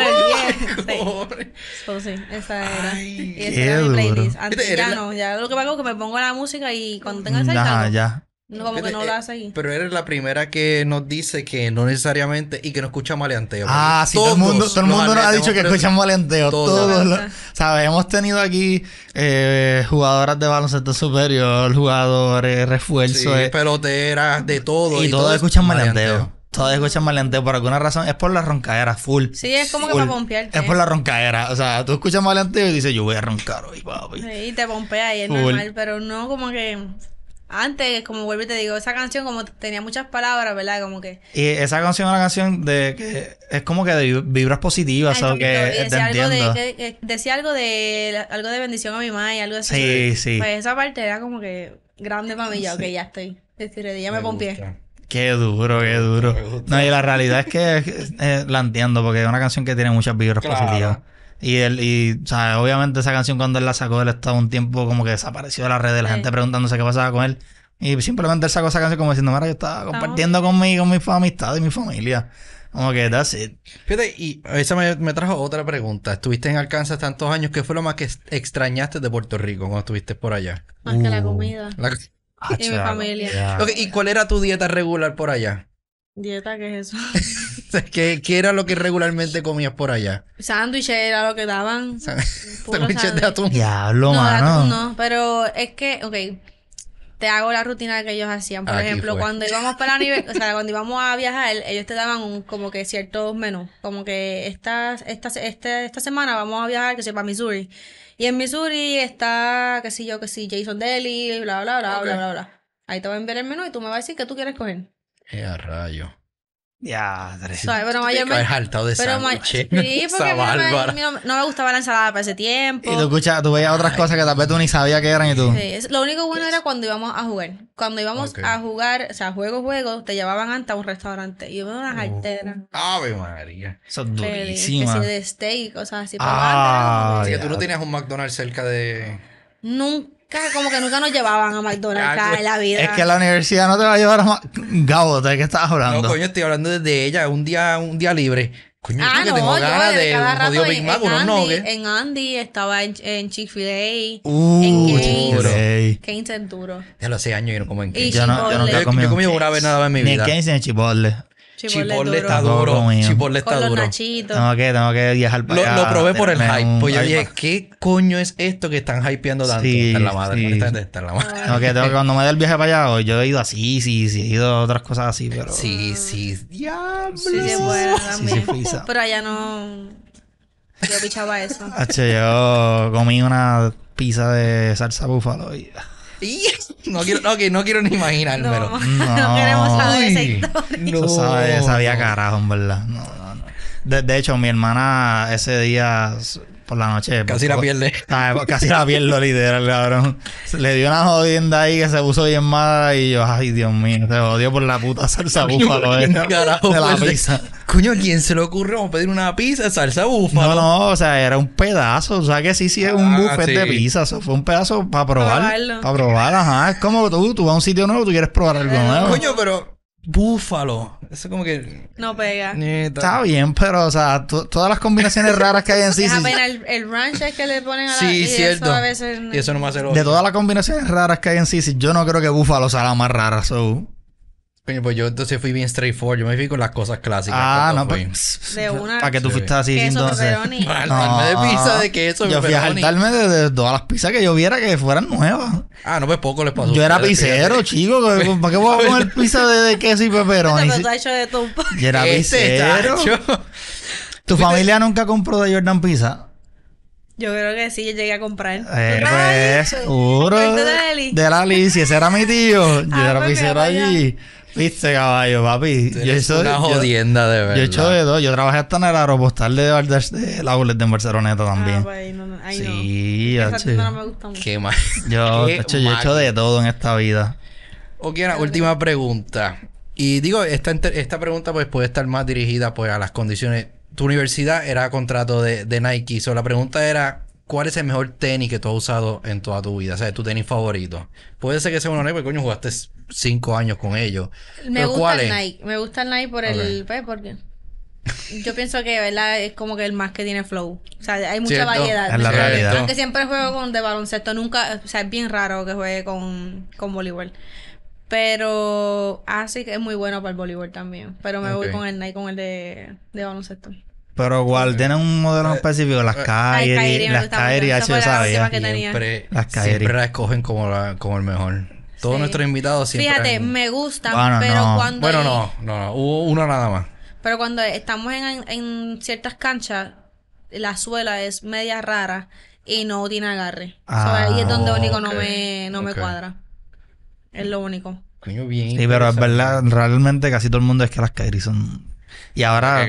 Por el [laughs] sí. esa era. y esa era mi playlist. Antes, ya no, ya lo que hago es que me pongo la música y cuando tenga que mm, salir ya. No, como que no eh, lo hace ahí. Pero eres la primera que nos dice que no necesariamente y que no escucha maleanteo. Ah, sí, todo el mundo, todo mundo nos ha dicho que escucha maleanteo. Todos. ¿sabes? Hemos tenido aquí eh, jugadoras de baloncesto superior, jugadores, refuerzos. Sí, peloteras, de todo. Y, todos, escuchan maleanteo. Todos escuchan maleanteo por alguna razón. Es por la roncaera, full. Sí, es como que para pompearte. Es por la roncaera. O sea, tú escuchas maleanteo y dices, yo voy a roncar hoy, papi. Sí, te pompea y es normal, pero no como que antes, como vuelvo y te digo, esa canción como tenía muchas palabras, ¿verdad? Como que... Y esa canción es una canción de es como que de vibras positivas, que decía, algo de, decía algo de algo de bendición a mi madre, algo así. Sí, sí. Pues esa parte era como que grande para mí, ya, ya estoy. decir, ya me, me Qué duro, qué duro. No, y la realidad es que eh, la entiendo porque es una canción que tiene muchas vibras positivas. Y, él, y o obviamente esa canción cuando él la sacó, él estaba un tiempo como que desapareció de las redes, la gente preguntándose qué pasaba con él. Y simplemente él sacó esa canción como diciendo, mira, yo estaba compartiendo conmigo, mi, con mi amistad y mi familia. Como que that's it. Fíjate, y esa me, trajo otra pregunta. Estuviste en Arkansas tantos años, ¿qué fue lo más que extrañaste de Puerto Rico cuando estuviste por allá? Más que la uh. comida. y mi familia. ¿Y cuál era tu dieta regular por allá? ¿Dieta qué es eso? [laughs] ¿Qué, ¿Qué, era lo que regularmente comías por allá? Sándwiches era lo que daban. [laughs] Sándwiches de atún. Diablo, no, no, pero es que, ok, te hago la rutina que ellos hacían. Por ejemplo, cuando íbamos para nivel, o sea, cuando íbamos a viajar, ellos te daban como que ciertos menús. Como que esta, esta, este, esta semana vamos a viajar, que sepa Missouri. Y en Missouri está, qué sé yo, qué sé, Jason Daly, bla, bla, bla, bla, bla, bla. Ahí te van a enviar el menú y tú me vas a decir qué tú quieres coger. ¡Qué eh, rayo! Ya, pero mayormente. hartado de pero Sí, porque no [laughs] me, no, me gustaba la ensalada para ese tiempo. Y tú escuchas, tú veías otras cosas que tal vez tú ni sabías que eran y tú. Sí, lo único bueno era cuando íbamos a jugar. Cuando íbamos a jugar, o sea, juego, juego, te llevaban antes a un restaurante. Y yo una jartera. ave María. Eso es durísimo. de steak, cosas así. Ah, para ah, así que tú no tenías un McDonald's cerca de. Nunca como que nunca nos llevaban a McDonald's en la vida. Es que la universidad no te va a llevar a McDonald's. Gabo, ¿de qué estás hablando? No, coño, estoy hablando desde ella, un día, un día libre. Coño, ah, no, que tengo ganas de un Big Mac, En Andy, estaba en, Chick-fil-A, en Keynes. Keynes en duro. Ya los hace años yo no como en Keynes. Yo no, yo nunca he comido. una vez nada en mi vida. Ni en Keynes ni en Chipotle. Chipotle está duro. Chipotle está duro. Tengo que, tengo que viajar para allá. Lo probé por el hype. Pues yo dije, ¿qué coño es esto que están hypeando tanto? Sí, en la madre. Está en la madre. Tengo que, tengo que, cuando me dé el viaje para allá, yo he ido así, sí, sí, he ido a otras cosas así, pero... Sí, sí. Diablo. Sí, sí, bueno, sí, Pero allá no... Yo pichaba eso. H, yo comí una pizza de salsa búfalo y... [laughs] no quiero, ni imaginármelo. No, [laughs] no, queremos saber esa historia. No. sabía carajo, en verdad. No, no, de, hecho, mi hermana ese día por la noche. Casi la pierde. [laughs] Ah, pues, casi la pierdo, literal, cabrón. Le dio una jodienda ahí que se puso bien mala y yo, ay, Dios mío, se jodió por la puta salsa búfalo de, eh, de la pizza. Coño, quién se le ocurrió pedir una pizza de salsa búfalo? No, no, o sea, era un pedazo. O sea, que sí, sí es un ah, buffet de pizza. fue un pedazo para probar. Probarlo. Para probar, ajá. Es como tú, tú vas a un sitio nuevo, tú quieres probar algo nuevo. Coño, pero búfalo. Eso como que. No pega. Está bien, pero, o sea, todas las combinaciones raras que hay en sí. Es apenas el, ranch que le ponen a la. Sí, y cierto. Eso a veces... Y eso no me hace lo De todas las combinaciones raras que hay en sí, yo no creo que Búfalo sea la más rara, so pues yo entonces fui bien straightforward. Yo me fui con las cosas clásicas. Ah, no, pues. De una. Para que tú fuiste así queso, [laughs] Para no, de pizza, de queso, Yo fui a saltarme de, todas las pizzas que yo viera que fueran nuevas. Ah, no, pues poco les pasó. Yo era pizzero, chico. Pues, ¿Para qué voy a [laughs] comer pizza de, queso y pepperoni? hecho de tu... Yo era este pizzero. ¿Tu familia nunca compró de Jordan Pizza? Yo creo que sí, yo llegué a comprar. Eh, pues, [laughs] seguro. De la Alicia, ese era mi tío. Ah, yo era pues, pizzero allí. Viste, caballo, papi. Yo he una jodienda de verdad. Yo he hecho de todo Yo trabajé hasta en el aeropostal de de la ULED en Barceloneta también. Ah, pues sí, no. Esa no me gusta mucho. Qué mal. [laughs] Yo, yo he hecho de todo en esta vida. Ok, una última pregunta. Y digo, esta, esta pregunta pues puede estar más dirigida pues a las condiciones. Tu universidad era contrato de, de Nike. So, la pregunta era, ¿Cuál es el mejor tenis que tú has usado en toda tu vida? O sea, tu tenis favorito. Puede ser que sea uno Nike, porque coño, jugaste cinco años con ellos. Me gusta el Nike. Me gusta el Nike por el... Pues, porque... Yo pienso que, ¿verdad? Es como que el más que tiene flow. O sea, hay mucha variedad. En la realidad. siempre juego con de baloncesto. Nunca... O sea, es bien raro que juegue con, con voleibol. Pero... así ah, que es muy bueno para el voleibol también. Pero me voy con el Nike, con el de, de baloncesto. Pero igual, ¿tienen un modelo eh, específico. Las calles, eh, las calles, yo sabía. Siempre, las siempre la escogen como, como el mejor. Todos nuestros invitados siempre. Fíjate, me gustan, bueno, pero no. cuando. Bueno, no, no, hubo uno nada más. Pero cuando estamos en, ciertas canchas, la suela es media rara y no tiene agarre. Ah, ahí es donde ah, único no me, me cuadra. Es lo único. Coño, bien. Sí, pero es verdad, realmente casi todo el mundo es que las Kairi son y ahora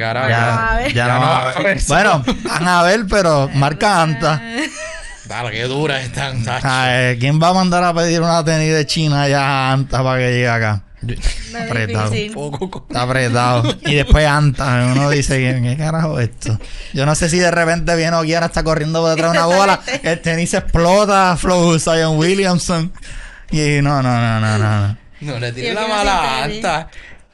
ya, Bueno, van a ver, pero marca eh. Anta. ¡Dale, qué dura están. Ah, eh, ¿Quién va a mandar a pedir una tenis de China ya Anta para que llegue acá? Está apretado. Está apretado. Y después Anta. Uno dice, ¿qué carajo esto? Yo no sé si de repente viene Oguiara, está corriendo por detrás de una bola, [laughs] el tenis explota, Flow Zion Williamson. Y no, no, no, no, no. No le tiré la mala Anta.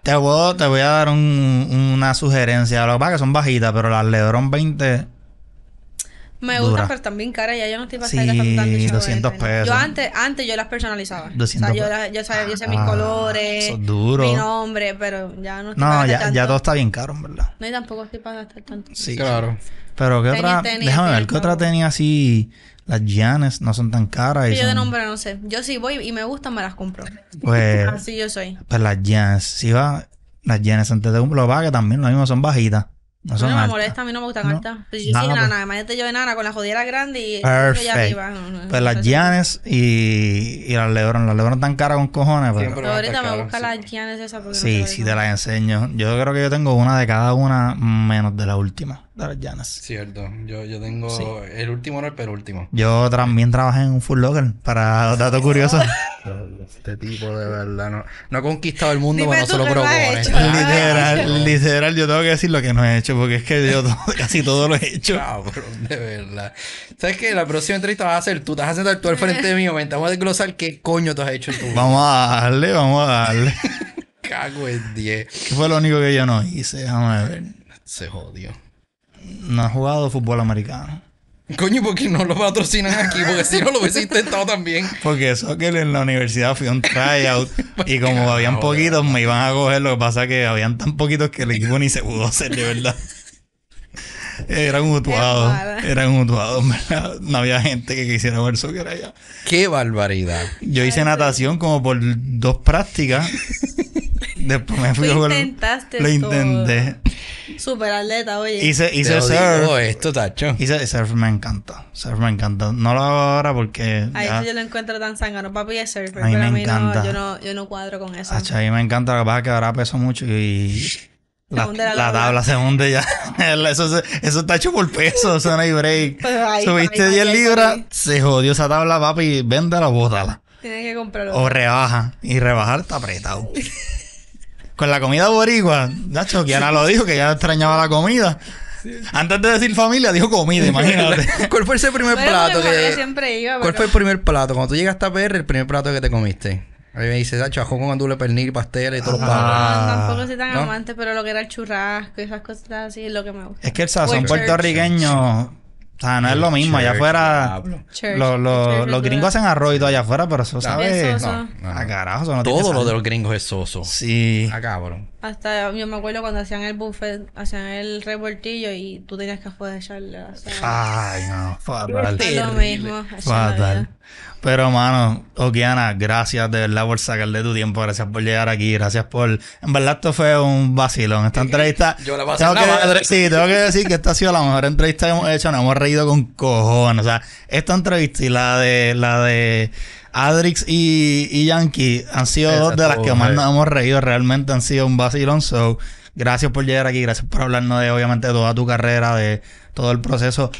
Te, voy te voy a dar un, una sugerencia. Lo que pasa es que son bajitas, pero las Lebron 20 me gustan, pero también cara. Ya yo no estoy pasando sí, tanto 200 pesos. Yo antes, antes yo las personalizaba. o sea, yo, las, yo sabía, yo sé mis ah, colores, duro. mi nombre, pero ya no estoy No, ya, ya todo está bien caro, en verdad. No, y tampoco estoy para gastar tanto. Sí, claro. Pero, ¿qué otra? Déjame ver, ¿qué otra tenía así? Las llanes no son tan caras. Y yo de nombre no sé. Yo sí voy y me gustan, me las compro. Pues. [laughs] Así yo soy. Pues las llanes Si va, las llanes antes de los que también lo mismo son bajitas. No, son no, me molesta, a mí no me gustan no. altas. Pues yo soy nana, pues. imagínate yo Nana con la jodida grande y Perfect. pues las llanes y, y las Lebron. Las Lebron están caras con cojones. Pues. Pero, ahorita me busca las esas. esa porque Sí, sí, te las enseño. Yo creo que yo tengo una de cada una menos de la última de las llanas. Cierto. Yo, yo tengo el último, no el penúltimo. Yo también trabajé en un full local para dato curioso. este tipo de verdad no, ha conquistado el mundo, pero no se lo propone. Literal, literal, yo tengo que decir lo que no he hecho, porque es que yo [laughs] casi todo lo he hecho. de verdad. ¿Sabes qué? La próxima entrevista vas a hacer tú. Estás haciendo tú al frente mío. Vamos a desglosar qué coño tú has hecho tú. Vamos a darle, vamos a darle. [laughs] Cago en 10. ¿Qué fue lo único que yo no hice? Déjame ver. Se jodió no ha jugado fútbol americano. Coño, ¿por qué no lo patrocinan aquí? Porque si no lo hubiese intentado también. Porque eso que en la universidad fui un tryout [laughs] y como habían poquitos me iban a coger. Lo que pasa es que habían tan poquitos que el equipo ni se pudo hacer, de verdad. Eran mutuados. Eran mutuados, ¿verdad? No había gente que quisiera ver soccer allá. ¡Qué barbaridad! Yo hice natación como por dos prácticas [laughs] Después me fui a jugar. Lo intentaste. Lo intenté. Super atleta, oye. Hice, hice surf. esto, tacho. Hice surf, me encanta. Surf me encanta. No lo hago ahora porque. ahí eso yo lo encuentro tan sangano. Papi es surf. A mí pero me encanta. No, yo, no, yo no cuadro con eso. a mí me encanta. Lo que pasa es que ahora peso mucho y. La, tabla se hunde ya. [laughs] eso, eso está hecho por peso, o no hay break. [laughs] Pues Subiste 10 libras, se jodió esa tabla, papi, la bótala. Tienes que comprarlo. O rebaja. Y rebajar está apretado. [laughs] con la comida boricua. Nacho, ya lo dijo, que ya extrañaba la comida. Antes de decir familia, dijo comida, imagínate. [laughs] ¿Cuál fue ese primer plato que... Siempre iba, ¿Cuál fue el primer plato? Cuando tú llegaste a PR, el primer plato que te comiste. A mí me dice, Nacho, ajón con andule, pernil, pasteles y todos los No, ah. tampoco soy tan amante, pero lo que era el churrasco y esas cosas así es lo que me gusta. Es que el sazón puertorriqueño o sea, no es lo mismo. allá afuera, los los gringos hacen arroz y todo allá afuera, pero eso, ¿sabes? No, no, ah, carajo, eso no todo lo de los gringos es soso. Sí. A ah, cabrón. Hasta yo me acuerdo cuando hacían el buffet, hacían el revoltillo y tú tenías que joder echarle. Ay, no, fatal. Es lo mismo. Fatal. Pero, mano, Okiana, oh, gracias de verdad por sacarle tu tiempo. Gracias por llegar aquí. Gracias por. En verdad, esto fue un vacilón. Esta [laughs] entrevista. Yo que, Sí, tengo que decir que esta ha sido la mejor entrevista que hemos hecho. Nos hemos reído con cojones. O sea, esta entrevista y la de. La de Adrix y, y Yankee han sido dos de las que más nos hemos reído. Realmente han sido un vacilón. So, gracias por llegar aquí. Gracias por hablarnos de, obviamente, toda tu carrera, de todo el proceso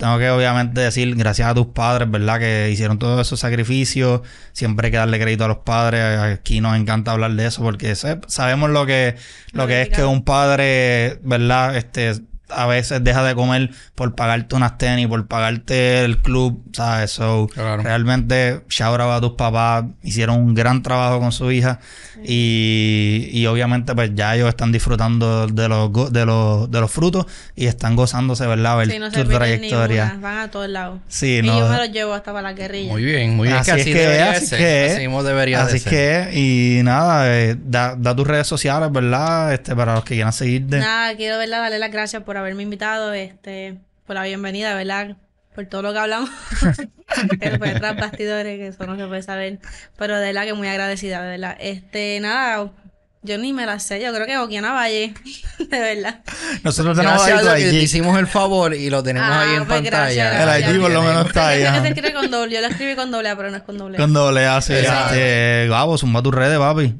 tengo que obviamente decir gracias a tus padres, ¿verdad? Que hicieron todos esos sacrificios. Siempre hay que darle crédito a los padres. Aquí nos encanta hablar de eso porque sabemos lo que, lo que es que un padre, ¿verdad? Este, a veces deja de comer por pagarte unas tenis, por pagarte el club, ¿sabes? So, realmente, shout a tus papás, hicieron un gran trabajo con su hija y, y obviamente pues ya ellos están disfrutando de los, de los, de los frutos y están gozándose, ¿verdad? Ver sí, no tu trayectoria. Van a todos lados. Sí, y yo me los llevo hasta para la guerrilla. Muy bien, muy bien. Así, que, así que, así ser. que, y nada, eh, da, da, tus redes sociales, ¿verdad? Este, para los que quieran seguirte. Nada, quiero, ¿verdad? Darle las gracias por haberme invitado, este, por la bienvenida, ¿verdad? Por todo lo que hablamos. [laughs] que fue bastidores, que eso no se puede saber. Pero de verdad que muy agradecida, de verdad. Este, nada, yo ni me la sé, yo creo que Boquiana Valle, [laughs] de verdad. Nosotros tenemos hicimos el favor y lo tenemos ahí en ah, pues, pantalla. el allí por lo menos está ahí. Yo, lo escribí con doble, pero no es con doble. Con doble, así. Este, Gabo, zumba tus redes, papi.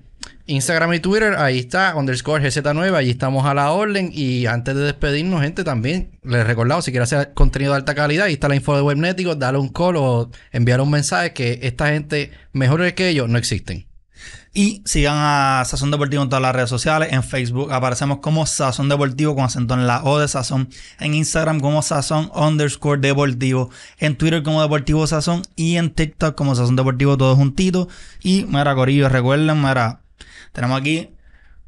Instagram y Twitter, ahí está, underscore GZ9, ahí estamos a la orden. Y antes de despedirnos, gente, también les recordamos, si quieres hacer contenido de alta calidad, ahí está la info de Webnético, dale un call o enviar un mensaje que esta gente, mejores que ellos, no existen. Y sigan a Sazón Deportivo en todas las redes sociales. En Facebook aparecemos como Sazón Deportivo con acento en la O de Sazón. En Instagram como Sazón underscore Deportivo. En Twitter como Deportivo Sazón. Y en TikTok como Sazón Deportivo todos juntitos, Y Mara Corillo, recuerden, Mara tenemos aquí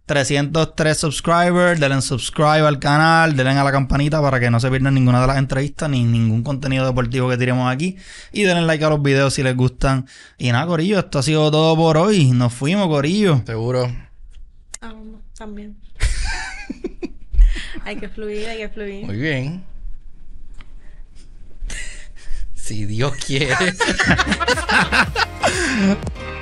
303 subscribers. Denle subscribe al canal, denle a la campanita para que no se pierdan ninguna de las entrevistas ni ningún contenido deportivo que tiremos aquí. Y denle like a los videos si les gustan. Y nada, Corillo, esto ha sido todo por hoy. Nos fuimos, Corillo. Seguro. Ah, también. [laughs] hay que fluir, hay que fluir. Muy bien. [laughs] si Dios quiere. [laughs]